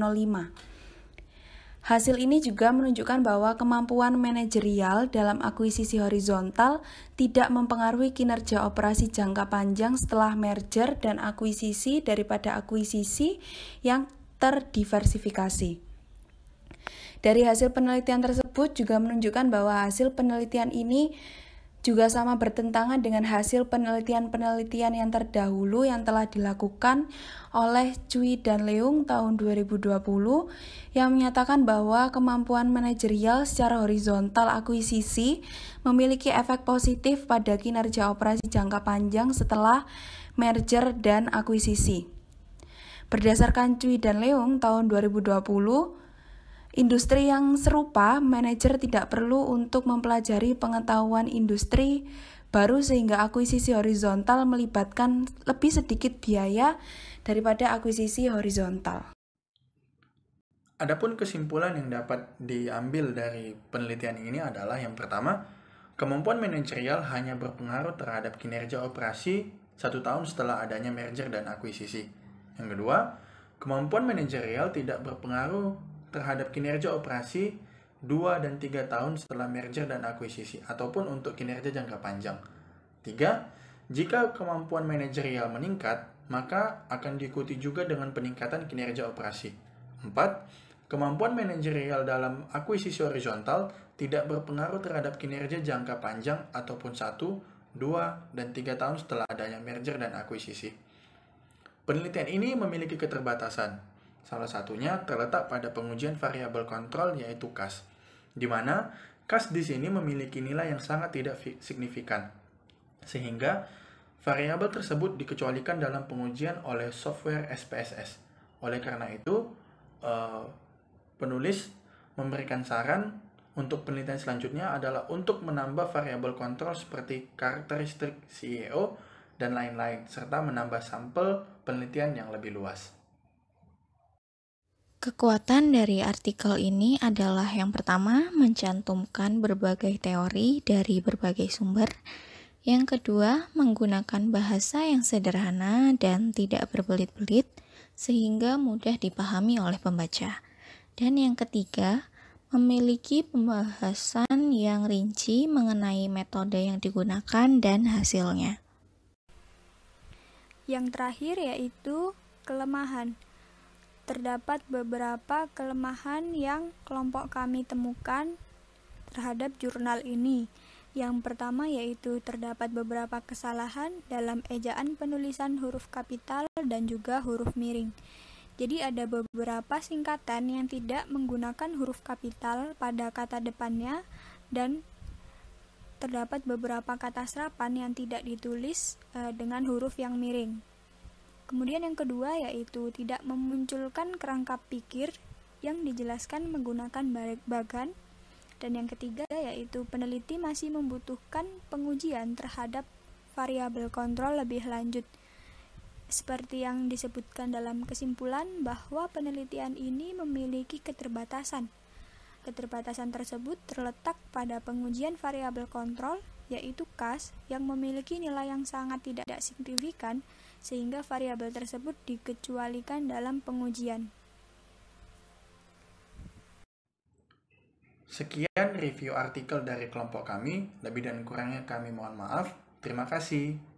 Hasil ini juga menunjukkan bahwa kemampuan manajerial dalam akuisisi horizontal tidak mempengaruhi kinerja operasi jangka panjang setelah merger dan akuisisi daripada akuisisi yang terdiversifikasi. Dari hasil penelitian tersebut juga menunjukkan bahwa hasil penelitian ini juga sama bertentangan dengan hasil penelitian-penelitian yang terdahulu yang telah dilakukan oleh Cui dan Leung tahun 2020 yang menyatakan bahwa kemampuan manajerial secara horizontal akuisisi memiliki efek positif pada kinerja operasi jangka panjang setelah merger dan akuisisi. Berdasarkan Cui dan Leung tahun 2020, industri yang serupa, manajer tidak perlu untuk mempelajari pengetahuan industri baru sehingga akuisisi horizontal melibatkan lebih sedikit biaya daripada akuisisi horizontal. Adapun kesimpulan yang dapat diambil dari penelitian ini adalah yang pertama, kemampuan manajerial hanya berpengaruh terhadap kinerja operasi satu tahun setelah adanya merger dan akuisisi. Yang kedua, kemampuan manajerial tidak berpengaruh terhadap kinerja operasi 2 dan 3 tahun setelah merger dan akuisisi ataupun untuk kinerja jangka panjang. 3. Jika kemampuan manajerial meningkat, maka akan diikuti juga dengan peningkatan kinerja operasi. 4. Kemampuan manajerial dalam akuisisi horizontal tidak berpengaruh terhadap kinerja jangka panjang ataupun 1, 2, dan 3 tahun setelah adanya merger dan akuisisi. Penelitian ini memiliki keterbatasan, Salah satunya terletak pada pengujian variabel kontrol yaitu kas, di mana kas di sini memiliki nilai yang sangat tidak signifikan, sehingga variabel tersebut dikecualikan dalam pengujian oleh software SPSS. Oleh karena itu, eh, penulis memberikan saran untuk penelitian selanjutnya adalah untuk menambah variabel kontrol seperti karakteristik CEO dan lain-lain, serta menambah sampel penelitian yang lebih luas. Kekuatan dari artikel ini adalah yang pertama, mencantumkan berbagai teori dari berbagai sumber. Yang kedua, menggunakan bahasa yang sederhana dan tidak berbelit-belit sehingga mudah dipahami oleh pembaca. Dan yang ketiga, memiliki pembahasan yang rinci mengenai metode yang digunakan dan hasilnya. Yang terakhir yaitu kelemahan terdapat beberapa kelemahan yang kelompok kami temukan terhadap jurnal ini. Yang pertama yaitu terdapat beberapa kesalahan dalam ejaan penulisan huruf kapital dan juga huruf miring. Jadi ada beberapa singkatan yang tidak menggunakan huruf kapital pada kata depannya dan terdapat beberapa kata serapan yang tidak ditulis eh, dengan huruf yang miring. Kemudian yang kedua yaitu tidak memunculkan kerangka pikir yang dijelaskan menggunakan bagan. Dan yang ketiga yaitu peneliti masih membutuhkan pengujian terhadap variabel kontrol lebih lanjut. Seperti yang disebutkan dalam kesimpulan bahwa penelitian ini memiliki keterbatasan. Keterbatasan tersebut terletak pada pengujian variabel kontrol yaitu kas yang memiliki nilai yang sangat tidak signifikan sehingga variabel tersebut dikecualikan dalam pengujian. Sekian review artikel dari kelompok kami, lebih dan kurangnya kami mohon maaf. Terima kasih.